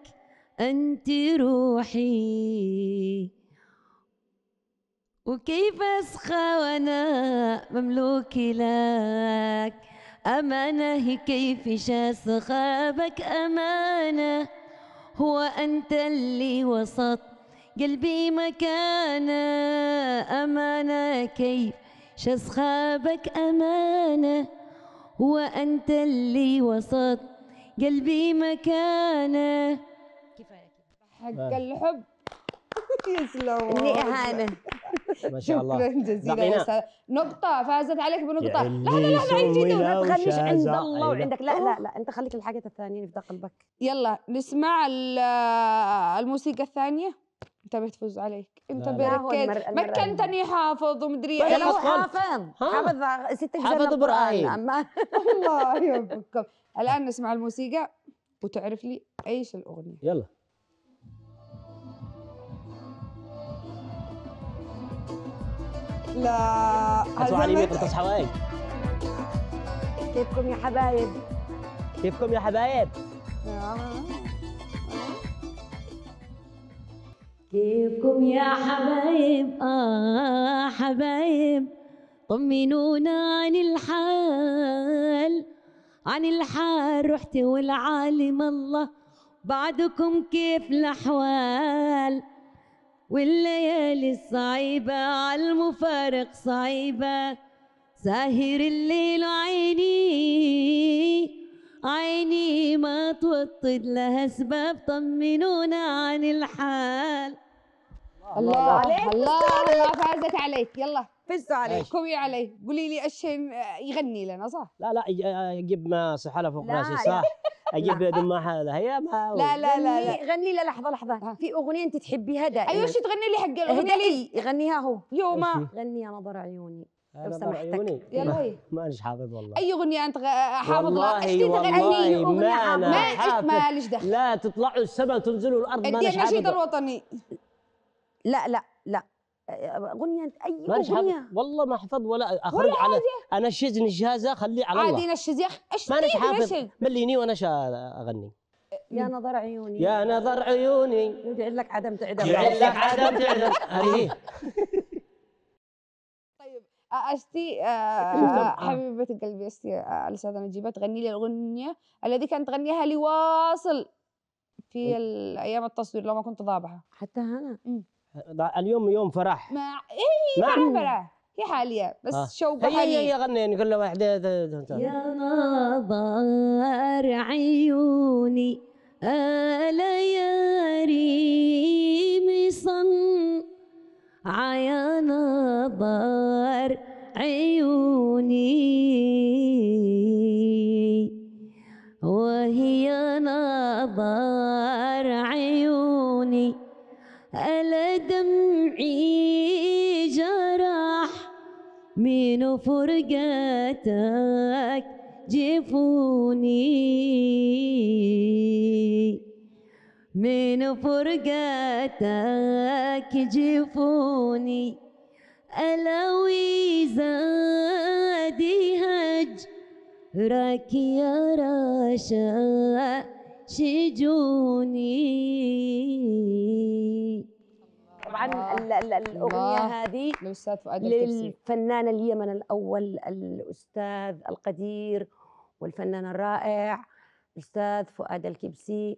أنت روحي وكيف أسخى وأنا مملوك لك أمانة هي كيف شاسخابك أمانة هو أنت اللي وسط قلبي مكانه أمانة كيف شصخابك أمانة وأنت اللي وسط قلبي مكانه كفاية حق الحب يسلم اني اهانه ما شاء الله شكرا جزيلا نقطة فازت عليك بنقطة لحظة لحظة عيد لا تغنيش عند الله وعندك أيوة. لا لا لا أنت خليك الحاجة الثانية اللي في قلبك يلا نسمع الموسيقى الثانية انت بتفوز عليك انت بركز مكنتني حافظ ومدري ايه لو حافظ حافظ ست حافظ برأي الله يوفقكم الان نسمع الموسيقى وتعرف لي ايش الاغنيه يلا لا علي لي تصحى وين كيفكم يا حبايب كيفكم يا حبايب آه. كيفكم يا حبايب آه حبايب طمنونا عن الحال عن الحال رحت والعالم الله بعدكم كيف الأحوال والليالي الصعيبة على المفارق صعيبة ساهر الليل عيني عيني ما توطد لها سباب طمنونا عن الحال الله عليك الله الله فازت عليك يلا فزت عليك كوي علي قولي لي ايش آه، يغني لنا صح؟ لا لا اجيب آه، ما سحله فوق راسي صح؟ اجيب دماحه لا هي ما لا لا لا غني لي لحظه لحظه في اغنيه انت تحبيها دائما ايوه شو تغني لي حق الاغنيه لي يغنيها هو يوما غني يا نظر عيوني لو سمحتك يلا مانيش حافظ والله اي اغنيه انت آه، حافظ والله ايش تغني اغنيه ما ليش دخل لا تطلعوا السما تنزلوا الارض ما ليش حافظ النشيد الوطني لا لا لا اغنيه اي اغنيه والله ما حفظ ولا اخرج ولا على انشز شزني خليه على الله عادي نشز يا اخي ايش حافظ مليني وانا اغني يا نظر عيوني يا نظر عيوني يجعل لك عدم تعدم يجعل لك عدم تعدم طيب اشتي آه. حبيبه قلبي اشتي الاستاذه نجيبه تغني لي الاغنيه الذي كانت تغنيها لواصل في ايام التصوير ما كنت ضابحه حتى انا اليوم يوم فرح مع ايه فرح نعم. فرح هي حالية بس آه. شو بحالي هي هي غني كل واحدة يا نظر عيوني ألا يا ريم صن عيا نظر عيوني وهي نظر عيوني ألا دمعي جرح من فرقتك جفوني من فرقتك جفوني ألا هج هجرك يا رشا شجوني عن الاغنيه هذه للاستاذ فؤاد للفنان اليمن الاول الاستاذ القدير والفنان الرائع الاستاذ فؤاد الكبسي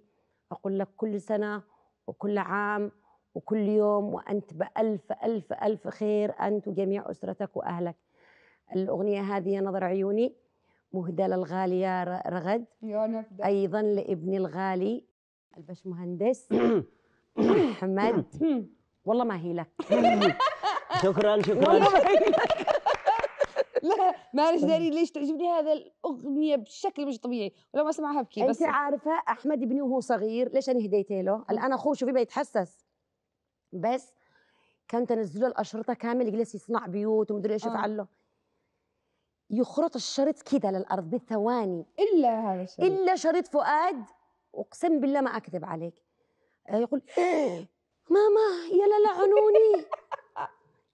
اقول لك كل سنه وكل عام وكل يوم وانت بالف الف الف خير انت وجميع اسرتك واهلك الاغنيه هذه نظر عيوني مهدى للغالية رغد أيضا لابني الغالي البشمهندس محمد والله ما هي لك شكرا شكرا والله ما هي لك لا معلش داري ليش تعجبني هذا الاغنيه بشكل مش طبيعي ولما اسمعها بكي بس انت عارفه احمد ابني وهو صغير ليش انا هديته له الان اخوه شوفي بيتحسس بس كان تنزله الاشرطه كامل يجلس يصنع بيوت ومدري ايش آه. يفعل له يخرط الشريط كده للارض بالثواني الا هذا الشريط الا شريط فؤاد اقسم بالله ما اكذب عليك آه، يقول ماما يلا لعنوني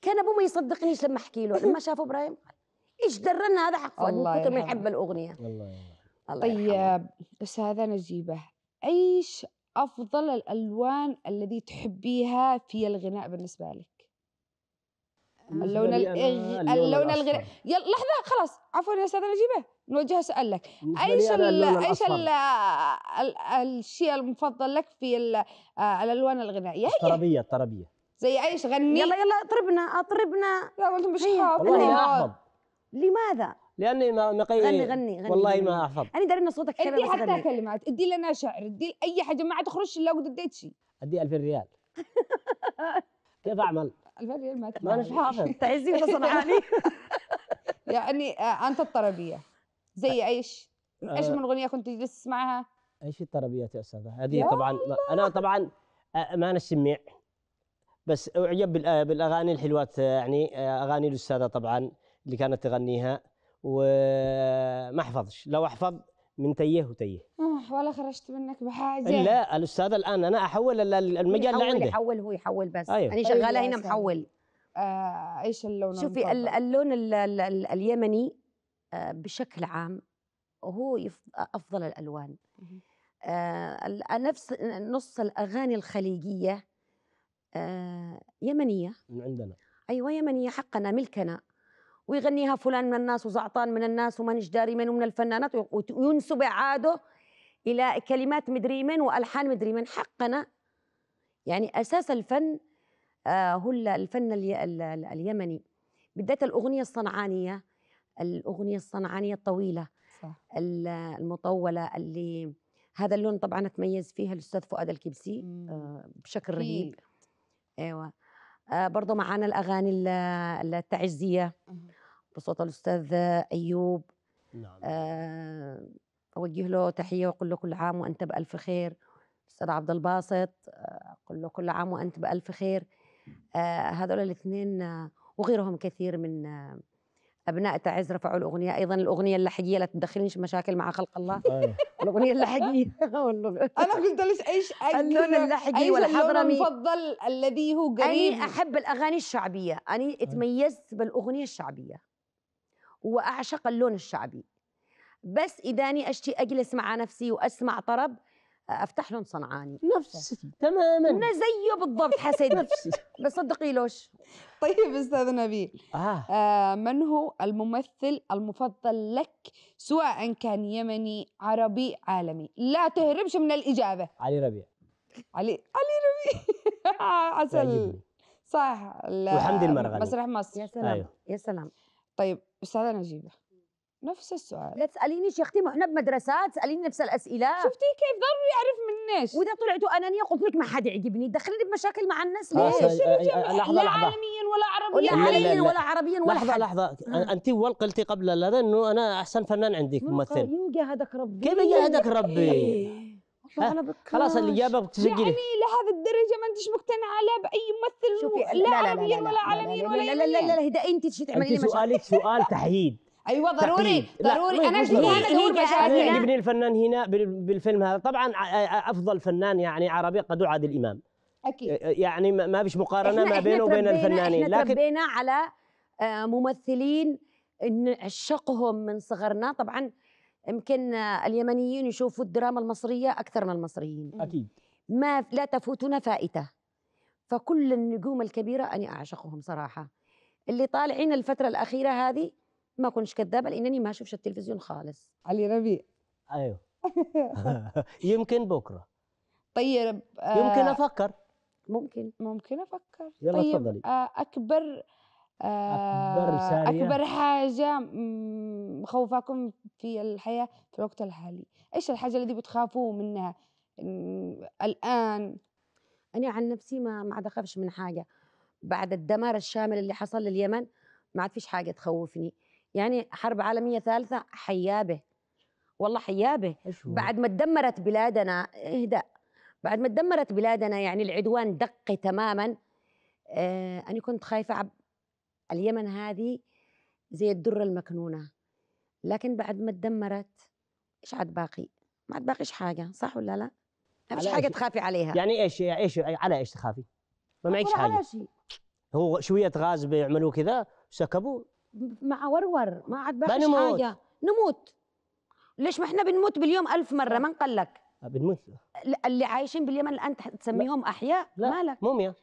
كان ابوه ما يصدقنيش لما احكي له لما شافه ابراهيم ايش درنا هذا حق فؤاد من كثر ما يحب الاغنيه الله يرحمه طيب استاذه نجيبه ايش افضل الالوان الذي تحبيها في الغناء بالنسبه لك اللون الإج... اللون الغير يلا لحظه خلاص عفوا يا استاذ نجيبه نوجه سؤال لك ايش ايش الشيء المفضل لك في آه، الالوان الغنائيه الطربيه الطربيه زي ايش غني يلا يلا اطربنا اطربنا لا انت مش خاف والله ما احفظ لماذا لاني ما نقي غني غني غني والله ما احفظ انا داري ان صوتك حلو ادي حتى كلمات ادي لنا شعر ادي اي حاجه ما عاد تخرجش الا وقد اديت شيء ادي 2000 ريال كيف اعمل؟ الباقي ما مش حافظ تعزي ولا صنعاني يعني آه، انت الطربيه زي ايش؟ ايش آه. من اغنيه كنت تجلس تسمعها؟ ايش الطربيه يا استاذه؟ هذه طبعا انا طبعا آه، ما انا سميع بس اعجب بالاغاني الحلوات يعني اغاني الاستاذه طبعا اللي كانت تغنيها وما احفظش لو احفظ من تيه وتيه آه، ولا خرجت منك بحاجه لا الاستاذ الان انا احول المجال اللي عندي يحول هو يحول بس أيوه. انا شغاله أيوه هنا محول آه ايش اللون شوفي اللون الـ الـ الـ اليمني آه بشكل عام هو افضل الالوان آه نفس نص الاغاني الخليجيه آه يمنيه من عندنا ايوه يمنيه حقنا ملكنا ويغنيها فلان من الناس وزعطان من الناس ومانش داري من ومن الفنانات وينسب عاده الى كلمات مدري من والحان مدري من حقنا يعني اساس الفن آه، هو الفن اليمني بالذات الاغنيه الصنعانيه الاغنيه الصنعانيه الطويله صح. المطوله اللي هذا اللون طبعا تميز فيها الاستاذ فؤاد الكبسي آه، بشكل رهيب ايوه آه، برضه معانا الاغاني التعزيه بصوت الأستاذ أيوب نعم. أوجه له تحية وأقول له كل عام وأنت بألف خير الأستاذ عبد الباسط أقول له كل عام وأنت بألف خير هذول الاثنين وغيرهم كثير من ابناء تعز رفعوا الاغنيه ايضا الاغنيه اللحجيه لا تدخلنيش مشاكل مع خلق الله أيوه. الاغنيه اللحجيه انا قلت لك أيوه، ايش اللون اللحجي والحضرمي المفضل الذي هو قريب انا احب الاغاني الشعبيه انا أيوه. اتميزت بالاغنيه الشعبيه وأعشق اللون الشعبي بس إداني أشتي أجلس مع نفسي وأسمع طرب افتح لون صنعاني نفسي تماما انا زيه بالضبط حسيت نفسي بس صدقي لوش طيب استاذ نبيل آه. آه من هو الممثل المفضل لك سواء كان يمني عربي عالمي لا تهربش من الاجابه علي ربيع علي علي ربيع عسل صح والحمد المرغني مسرح مصر يا سلام أيوه. يا سلام طيب استاذه نجيبه نفس السؤال لا تسالينيش يا اختي ما احنا بمدرسات تساليني نفس الاسئله شفتي كيف ضروري اعرف منيش واذا طلعتوا انانيه قلت لك ما حد يعجبني دخلني بمشاكل مع الناس ليش لا عالميا ولا عربيا لا عالميا ولا عربيا ولا لحظه لحظه انت اول قلتي قبل هذا انه انا احسن فنان عندك ممثل من هذاك ربي كيف يجي هذاك ربي إيه. شو انا خلاص الاجابه تسجل يعني لهذا الدرجه ما انتش مقتنعه لا باي ممثل شوفي لا عربيا ولا عالميا ولا لا لا لا لا هدى انت شو تعملي لي سؤالك سؤال تحييد ايوه ضروري ضروري انا مش انا يعجبني الفنان هنا بالفيلم هذا طبعا افضل فنان يعني عربي قد عادل امام اكيد يعني ما فيش مقارنه ما بينه وبين الفنانين لكن تربينا على آه، ممثلين نعشقهم من صغرنا طبعا يمكن اليمنيين يشوفوا الدراما المصريه اكثر من المصريين اكيد ما لا تفوتنا فائته فكل النجوم الكبيره انا اعشقهم صراحه اللي طالعين الفتره الاخيره هذه ما كنتش كذابه لانني ما شفتش التلفزيون خالص علي ربيع ايوه يمكن بكره طيب آه يمكن افكر ممكن ممكن افكر يلا طيب تفضلي آه اكبر أكبر آه، أكبر حاجة مخوفاكم في الحياة في الوقت الحالي إيش الحاجة اللي بتخافوا منها الآن أنا عن نفسي ما ما عاد أخافش من حاجة بعد الدمار الشامل اللي حصل لليمن ما عاد فيش حاجة تخوفني يعني حرب عالمية ثالثة حيابه والله حيابه بعد ما تدمرت بلادنا اهدأ بعد ما تدمرت بلادنا يعني العدوان دقي تماما آه أنا كنت خايفة اليمن هذه زي الدرة المكنونة لكن بعد ما تدمرت ايش عاد باقي؟ ما عاد باقيش حاجة صح ولا لا؟ ما فيش حاجة تخافي عليها يعني ايش يعني ايش يعني على ايش تخافي؟ ما معكش حاجة على شيء هو شوية غاز بيعملوا كذا سكبوا مع ورور ما عاد باقيش حاجة نموت ليش ما احنا بنموت باليوم ألف مرة من قال لك؟ أه، بنموت اللي عايشين باليمن الآن تسميهم أحياء لا مالك؟ موميا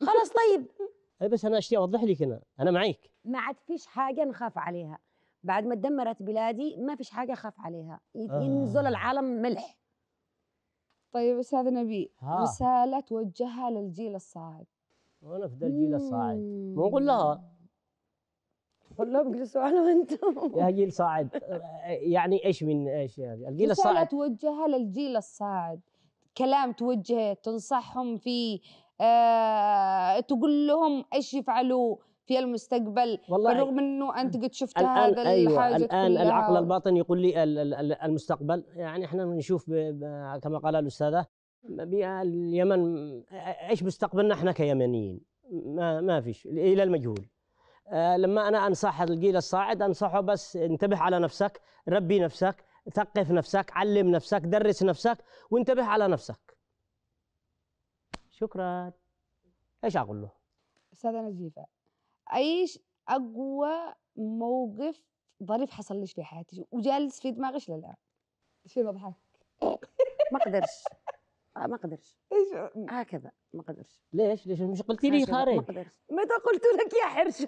خلاص طيب إيه بس انا اشتي اوضح لك انا انا معك ما عاد فيش حاجه نخاف عليها بعد ما تدمرت بلادي ما فيش حاجه اخاف عليها آه. ينزل آه. العالم ملح طيب استاذ نبي ها. رساله توجهها للجيل الصاعد وانا في الجيل الصاعد مو نقول لها قول لهم اجلسوا انا وانتم يا جيل صاعد يعني ايش من ايش يعني الجيل الصاعد رساله توجهها للجيل الصاعد كلام توجهه تنصحهم فيه آه، تقول لهم ايش يفعلوا في المستقبل والله بالرغم انه انت قد شفت هذا أيوة الحاجه الان كلها العقل الباطن يقول لي المستقبل يعني احنا نشوف كما قال الاستاذه اليمن ايش مستقبلنا احنا كيمنيين ما ما فيش الى المجهول أه لما انا انصح الجيل الصاعد انصحه بس انتبه على نفسك ربي نفسك ثقف نفسك علم نفسك درس نفسك وانتبه على نفسك شكرا ايش اقول له؟ استاذه نزيفه ايش اقوى موقف ظريف حصل ليش في حياتي وجالس في ايش للان ايش بضحك ما اقدرش ما اقدرش ايش هكذا ما اقدرش ليش ليش مش قلتي لي خارج ما اقدرش متى قلت لك يا حرش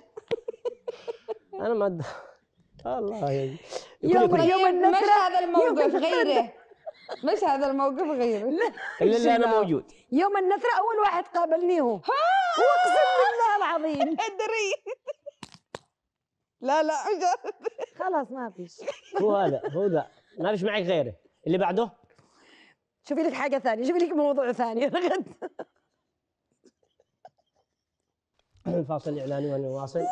انا ما الله يوم يوم النشر هذا الموقف غيره مش هذا الموقف غير لا الا اللي انا موجود يوم النثر اول واحد قابلني هو اقسم بالله العظيم ادري لا لا خلاص ما فيش هو هذا هو ذا ما فيش معك غيره اللي بعده شوفي لك حاجه ثانيه شوفي لك موضوع ثاني غد فاصل اعلاني وانا واصل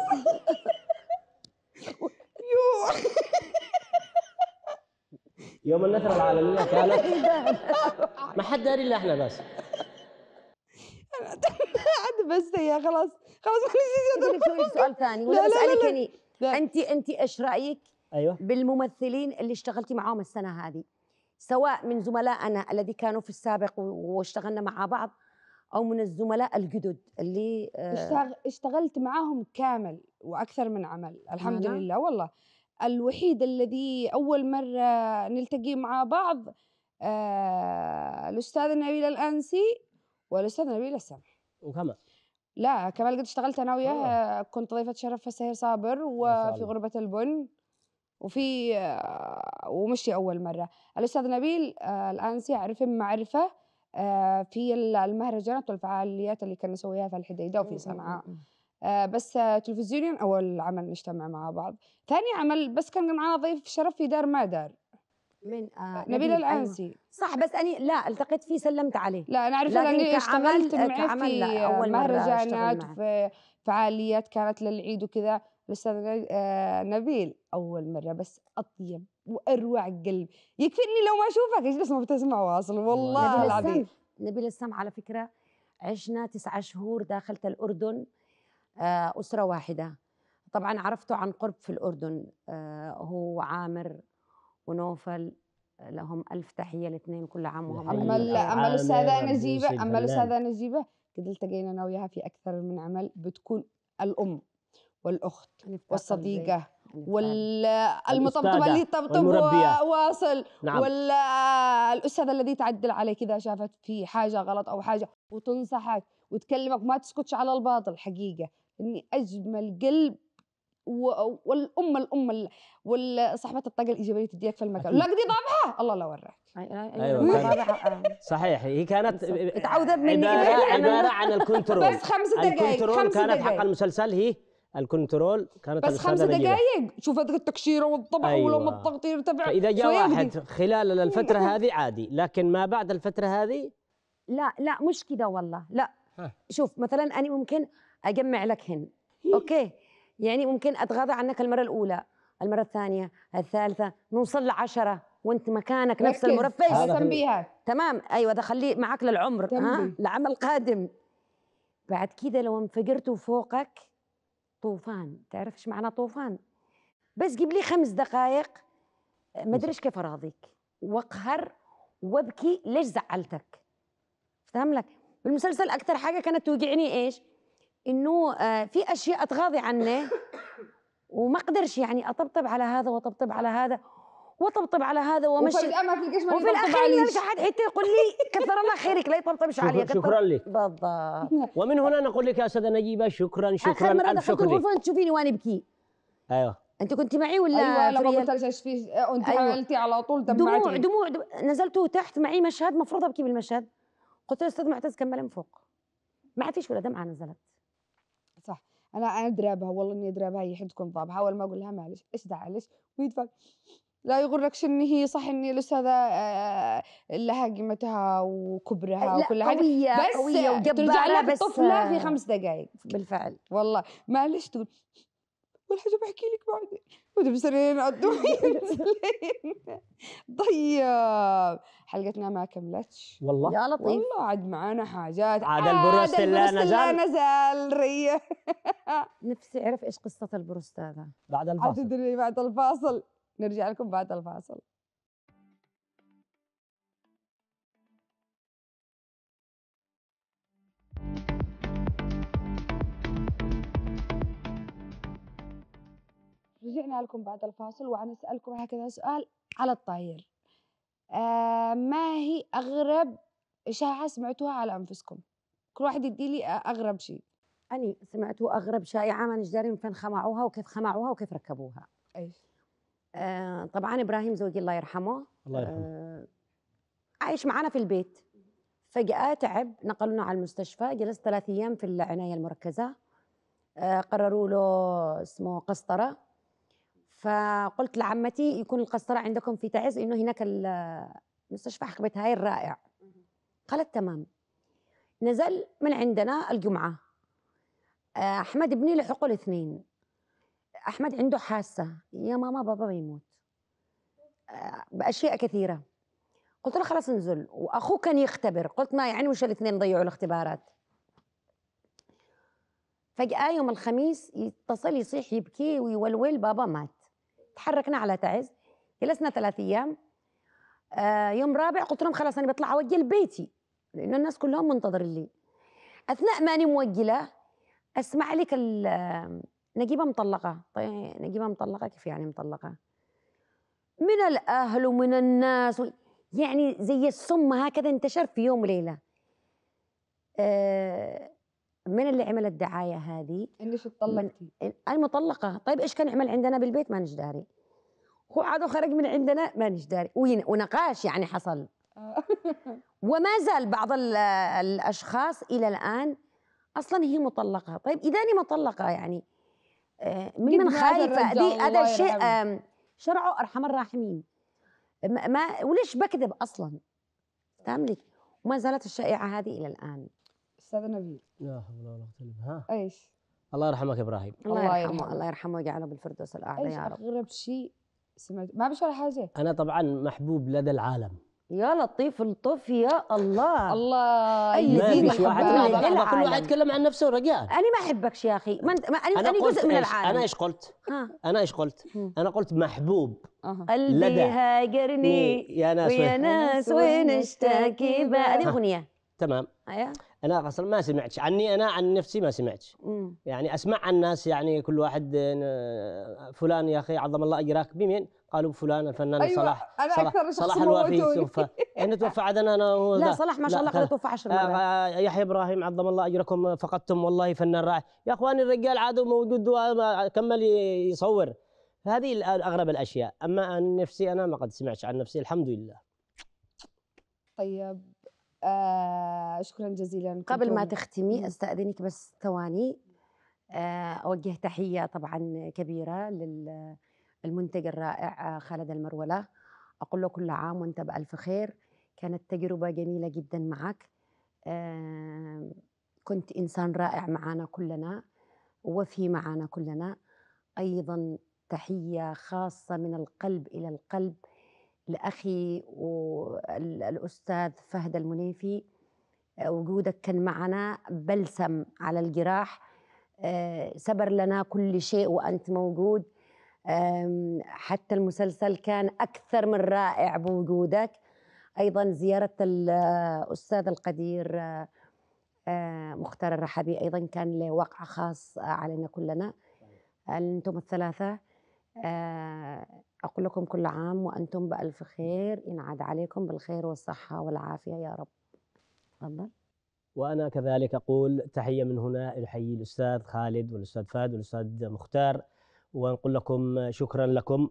يوم النثرة العالمية كانت إيه ما حد داري إلا إحنا بس عاد بس هي خلاص خلاص ما نسيت سؤال ثاني ولا بسألك يعني أنت أنت إيش رأيك أيوة بالممثلين اللي اشتغلتي معاهم السنة هذه سواء من زملائنا الذي كانوا في السابق واشتغلنا مع بعض او من الزملاء الجدد اللي آه، اشتغلت معاهم كامل واكثر من عمل الحمد لله والله الوحيد الذي أول مرة نلتقي مع بعض آه، الأستاذ نبيل الأنسي والأستاذ نبيل السمح وكمال لا كمال قد اشتغلت أنا وياه آه. كنت ضيفة شرف في السهير صابر وفي غربة البن وفي آه، ومشي أول مرة الأستاذ نبيل الأنسي أعرفه معرفة في المهرجانات والفعاليات اللي كنا نسويها في الحديدة وفي صنعاء آه، بس تلفزيونيا اول عمل نجتمع مع بعض ثاني عمل بس كان معنا ضيف شرف في دار ما دار من آه, آه، نبيل العنسي أيوة. صح بس اني لا التقيت فيه سلمت عليه لا أنا أعرف اني اشتغلت معه في أول مهرجانات في فعاليات كانت للعيد وكذا الأستاذ آه، نبيل أول مرة بس أطيب وأروع قلب يكفيني لو ما أشوفك أجلس بتسمع واصل والله العظيم نبيل السم على فكرة عشنا تسعة شهور داخلة الأردن آه، أسرة واحدة طبعا عرفته عن قرب في الأردن آه، هو عامر ونوفل آه، لهم ألف تحية الاثنين كل عام وهم أمل أمل الأستاذة نجيبة أمل الأستاذة نجيبة قد التقينا أنا وياها في أكثر من عمل بتكون الأم والأخت والصديقة والمطبطبة اللي تطبطب وواصل نعم. والأستاذة الذي تعدل عليك إذا شافت في حاجة غلط أو حاجة وتنصحك وتكلمك ما تسكتش على الباطل حقيقة اني اجمل قلب والام الام الامه صاحبه الطاقه الايجابيه تديك في المكان لا قد ضابحه الله لا وراك ايوه آه. صحيح هي كانت اتعوذت مني عباره, عبارة عن الكنترول بس خمس دقائق الكنترول خمس كانت حق المسلسل هي الكنترول كانت بس خمس دقائق شوف التكشيره والطبع أيوة. ولما الضغط يرتفع اذا جاء واحد خلال الفتره هذه عادي لكن ما بعد الفتره هذه لا لا مش كذا والله لا شوف مثلا انا ممكن اجمع لك هن اوكي يعني ممكن اتغاضى عنك المره الاولى المره الثانيه الثالثه نوصل لعشرة وانت مكانك نفس المرفش هذا تمام ايوه ده خليه معك للعمر ها آه؟ لعمل قادم بعد كده لو انفجرت وفوقك طوفان تعرف ايش معنى طوفان بس جيب لي خمس دقائق ما ادريش كيف اراضيك واقهر وابكي ليش زعلتك فهم لك بالمسلسل اكثر حاجه كانت توجعني ايش انه آه، في اشياء اتغاضي عنها وما اقدرش يعني اطبطب على هذا واطبطب على هذا وطبطب على هذا ومشي وفي وفي الاخير يرجع حد حتى يقول لي كثر الله خيرك لا يطبطبش علي شكرا لك بالضبط ومن هنا نقول لك يا استاذه نجيبه شكرا شكرا اخر مره دخلت الغرفه انت تشوفيني وانا ابكي ايوه انت كنت معي ولا ايوه لما ما ايش في آه، انت أيوة. عائلتي على طول دمعتي دموع دموع, دم... نزلت تحت معي مشهد مفروض ابكي بالمشهد قلت له استاذ معتز كمل من فوق ما عاد فيش ولا دمعه نزلت انا انا بها والله اني درابها هي حدكم ضابها اول ما اقول لها معلش ايش ليش ويدفع لا يغركش ان هي صح اني لسه هذا آه، لها قيمتها وكبرها وكل حاجه قوية بس قوية وجبارة بس الطفله في خمس دقائق بالفعل والله معلش تقول كل حاجه بحكي لك بعدين مدبسرين عالدوين طيب حلقتنا ما كملتش والله يا لطيف والله عاد معانا حاجات عاد البروست لا نزال نزال ريه نفسي اعرف ايش قصه البروست هذا بعد الفاصل بعد الفاصل نرجع لكم بعد الفاصل رجعنا لكم بعد الفاصل وحنسألكم هكذا سؤال على الطاير آه ما هي أغرب إشاعة سمعتوها على أنفسكم كل واحد يدي لي أغرب شيء أني سمعتوا أغرب شائعة ما نجدرين فين خمعوها وكيف خمعوها وكيف ركبوها أيش آه طبعا إبراهيم زوجي الله يرحمه الله يرحمه آه عايش معنا في البيت فجأة تعب نقلونا على المستشفى جلست ثلاث أيام في العناية المركزة آه، قرروا له اسمه قسطرة فقلت لعمتي يكون القسطرة عندكم في تعز إنه هناك المستشفى حقبة هاي الرائع قالت تمام نزل من عندنا الجمعة آه، أحمد ابني لحقه الاثنين أحمد عنده حاسة يا ماما بابا بيموت آه، بأشياء كثيرة قلت له خلاص انزل وأخوه كان يختبر قلت ما يعني وش الاثنين ضيعوا الاختبارات فجأة يوم الخميس يتصل يصيح يبكي ويولول بابا مات تحركنا على تعز جلسنا ثلاث ايام آه يوم رابع قلت لهم خلاص انا بطلع اوجل بيتي لانه الناس كلهم منتظرين لي اثناء ما انا موجله اسمع لك آه، نجيبه مطلقه طيب نجيبه مطلقه كيف يعني مطلقه من الاهل ومن الناس يعني زي السم هكذا انتشر في يوم وليله آه من اللي عمل الدعايه هذه؟ انك اتطلقتي انا مطلقه طيب ايش كان يعمل عندنا بالبيت مانيش داري هو عاد خرج من عندنا مانيش داري ونقاش يعني حصل آه. وما زال بعض الاشخاص الى الان اصلا هي مطلقه طيب اذا انا مطلقه يعني آه، من من خايفه دي هذا شيء شرعه ارحم الراحمين ما وليش بكذب اصلا فاهم وما زالت الشائعه هذه الى الان استاذ نبيل لا حول ولا قوه الا بالله ايش الله يرحمك يا ابراهيم الله يرحمه الله يرحمه ويجعله بالفردوس الاعلى يا رب ايش اغرب شيء سمعت ما بش ولا حاجه انا طبعا محبوب لدى العالم يا لطيف اللطف يا الله الله اي ما واحد كل واحد يتكلم عن نفسه رجاء انا ما احبكش يا اخي ما انت ما انا, أنا جزء من العالم انا ايش قلت؟ ها. انا ايش قلت؟ انا قلت محبوب قلبي هاجرني يا ناس وين اشتكي هذه اغنيه تمام ايوه انا اصلا ما سمعتش عني انا عن نفسي ما سمعتش يعني اسمع عن ناس يعني كل واحد فلان يا اخي عظم الله اجراك بمين قالوا فلان الفنان أيوة صلاح أنا صلاح, أكثر صلاح الوافي توفى إن توفى عدنا انا هو لا صلاح ما شاء الله قد توفى 10 مرات آه، آه، يحيى ابراهيم عظم الله اجركم فقدتم والله فنان رائع يا اخواني الرجال عاد موجود كمل يصور هذه اغرب الاشياء اما عن نفسي انا ما قد سمعتش عن نفسي الحمد لله طيب آه شكرا جزيلا قبل ما تختمي استاذنك بس ثواني آه اوجه تحيه طبعا كبيره للمنتج الرائع آه، خالد المروله اقول له كل عام وانت بالف خير كانت تجربه جميله جدا معك آه كنت انسان رائع معنا كلنا وفي معنا كلنا ايضا تحيه خاصه من القلب الى القلب لأخي والأستاذ فهد المنيفي آه، وجودك كان معنا بلسم على الجراح آه، سبر لنا كل شيء وأنت موجود حتى المسلسل كان أكثر من رائع بوجودك أيضا زيارة الأستاذ القدير آه، مختار الرحبي أيضا كان له وقع خاص علينا كلنا أنتم الثلاثة أقول لكم كل عام وأنتم بألف خير ينعاد عليكم بالخير والصحة والعافية يا رب تفضل وأنا كذلك أقول تحية من هنا أحيي الأستاذ خالد والأستاذ فهد والأستاذ مختار ونقول لكم شكرا لكم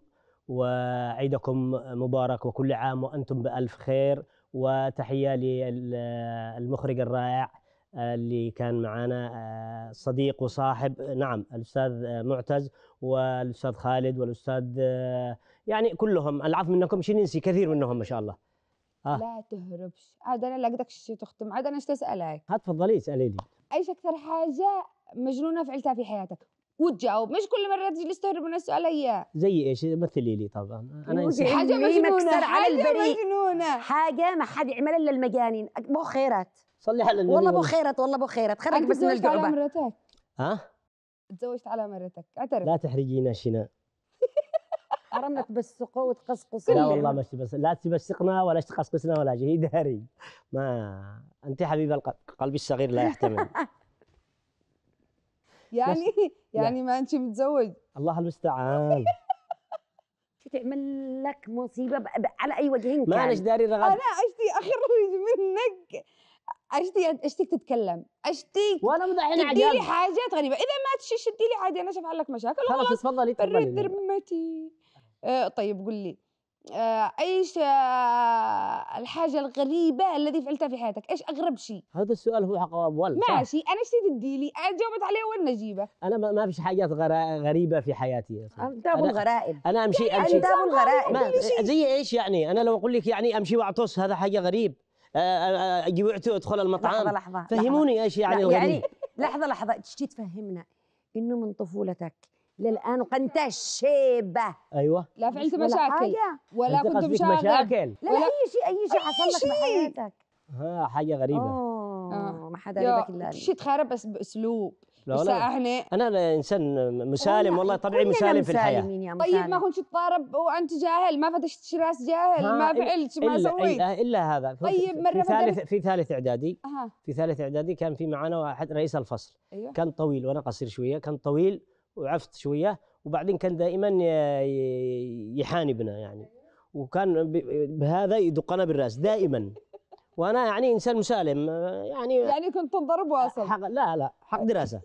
وعيدكم مبارك وكل عام وأنتم بألف خير وتحية للمخرج الرائع اللي كان معنا آه، صديق وصاحب نعم الاستاذ آه، معتز والاستاذ خالد والاستاذ آه، يعني كلهم العفو منكم شي ننسي كثير منهم ما شاء الله آه. لا تهربش عاد انا لا شي تختم عاد انا ايش اسالك ها تفضلي اسالي لي ايش اكثر حاجه مجنونه فعلتها في حياتك وتجاوب مش كل مره تجلس تهرب من السؤال اياه زي ايش مثلي لي طبعا انا انسان حاجه مجنونه حاجه مجنونه حاجه ما حد يعملها الا المجانين مو خيرات صلي على النبي والله خيرت والله خيرت خرج بس من القعبه على مرتك ها تزوجت على مرتك اعترف لا تحرجينا شنا أرانا تبسقوا وتقصقص لا والله ما بس لا تبسقنا ولا تقصقصنا ولا شيء داري ما أنت حبيب القلب قلبي الصغير لا يحتمل يعني يعني ما أنت متزوج الله المستعان تعمل لك مصيبه على اي وجه كان ما انا داري رغد انا اشتي اخرج منك اشتي اشتيك تتكلم اشتيك وانا مدحين عجب تدي لي حاجات غريبه اذا ما تشي شدي لي عادي انا شايفه لك مشاكل خلاص اتفضلي تفضلي آه طيب قل لي آه ايش آه الحاجه الغريبه الذي فعلتها في حياتك ايش اغرب شيء هذا السؤال هو حق ول ماشي انا ايش تدي لي جاوبت عليه ولا نجيبه انا ما فيش حاجات غريبه في حياتي انت ابو الغرائب انا امشي يعني امشي انت ابو الغرائب زي ايش يعني انا لو اقول لك يعني امشي واعطس هذا حاجه غريب جوعتوا آه، آه، آه، ادخل المطعم لحظه لحظه فهموني ايش يعني الغريب يعني لحظه لحظه تشتي تفهمنا انه من طفولتك للان وانت شيبه ايوه لا فعلت مشاكل ولا كنت مشاكل, مشاكل لا, لا اي شيء اي شيء حصل لك بحياتك ها حاجه غريبه اه ما حدا يعرفك الا شيء تخرب بس باسلوب لا لا احنا انا انسان مسالم والله طبيعي مسالم في الحياه يا طيب ما كنت تضارب وانت جاهل ما فتشت راس جاهل ما فعلت ما سويت إلا, الا هذا طيب مره في ثالث في ثالث اعدادي في ثالث اعدادي كان في معنا واحد رئيس الفصل أيوه؟ كان طويل وانا قصير شويه كان طويل وعفت شويه وبعدين كان دائما يحانبنا يعني وكان بهذا يدقنا بالراس دائما وانا يعني انسان مسالم يعني يعني كنت تنضرب واصل حق لا لا حق دراسه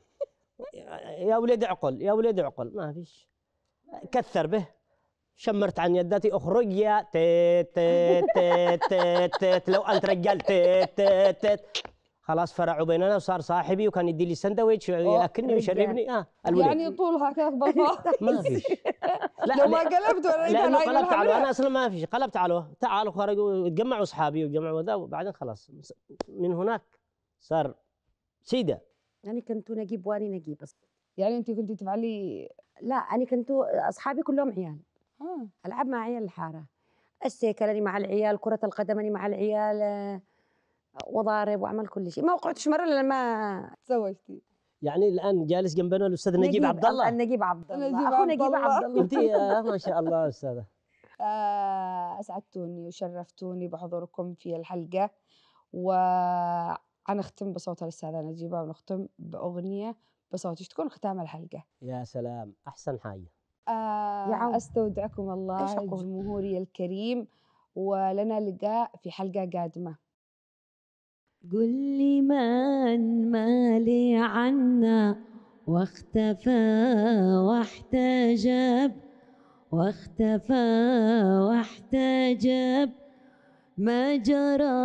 يا ولد اعقل يا ولد اعقل ما فيش كثر به شمرت عن يداتي اخرج يا تيت تيت تيت تيت لو انت رجال تيت تيت تيت خلاص فرعوا بيننا وصار صاحبي وكان يدي لي سندويتش ياكلني ويشربني اه الولد يعني طولها هكذا بطاطس ما فيش لا لو ما قلبت ولا قلبت على انا اصلا ما فيش قلبت على تعالوا خرجوا تجمعوا اصحابي وجمعوا ذا وبعدين خلاص من هناك صار سيده يعني كنتوا نجيب واني نجيب يعني أنت كنت تفعلي لا أنا كنت أصحابي كلهم عيال آه. ألعب مع عيال الحارة السيكل مع العيال كرة القدم مع العيال آه، وضارب وأعمل كل شيء ما وقعتش مرة لما تزوجتي يعني الان جالس جنبنا الاستاذ نجيب, نجيب عبد الله نجيب عبد الله اخو نجيب عبد الله انت آه، ما شاء الله استاذه آه، اسعدتوني وشرفتوني بحضوركم في الحلقه و حنختم بصوت الأستاذة نجيبة ونختم بأغنية بصوتك تكون ختام الحلقة يا سلام أحسن حاجة آه يا أستودعكم الله جمهوري الكريم ولنا لقاء في حلقة قادمة قل لي من مالي عنا واختفى واحتجب واختفى واحتجب ما جرى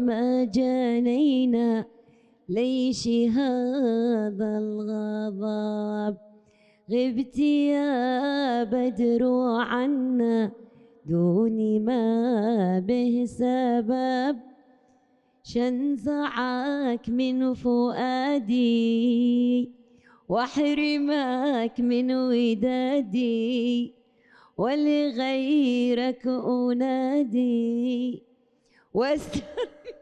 ما جنينا ليش هذا الغضب غبت يا بدر عنا دون ما به سبب شنزعك من فؤادي واحرمك من ودادي ولغيرك أنادي واستر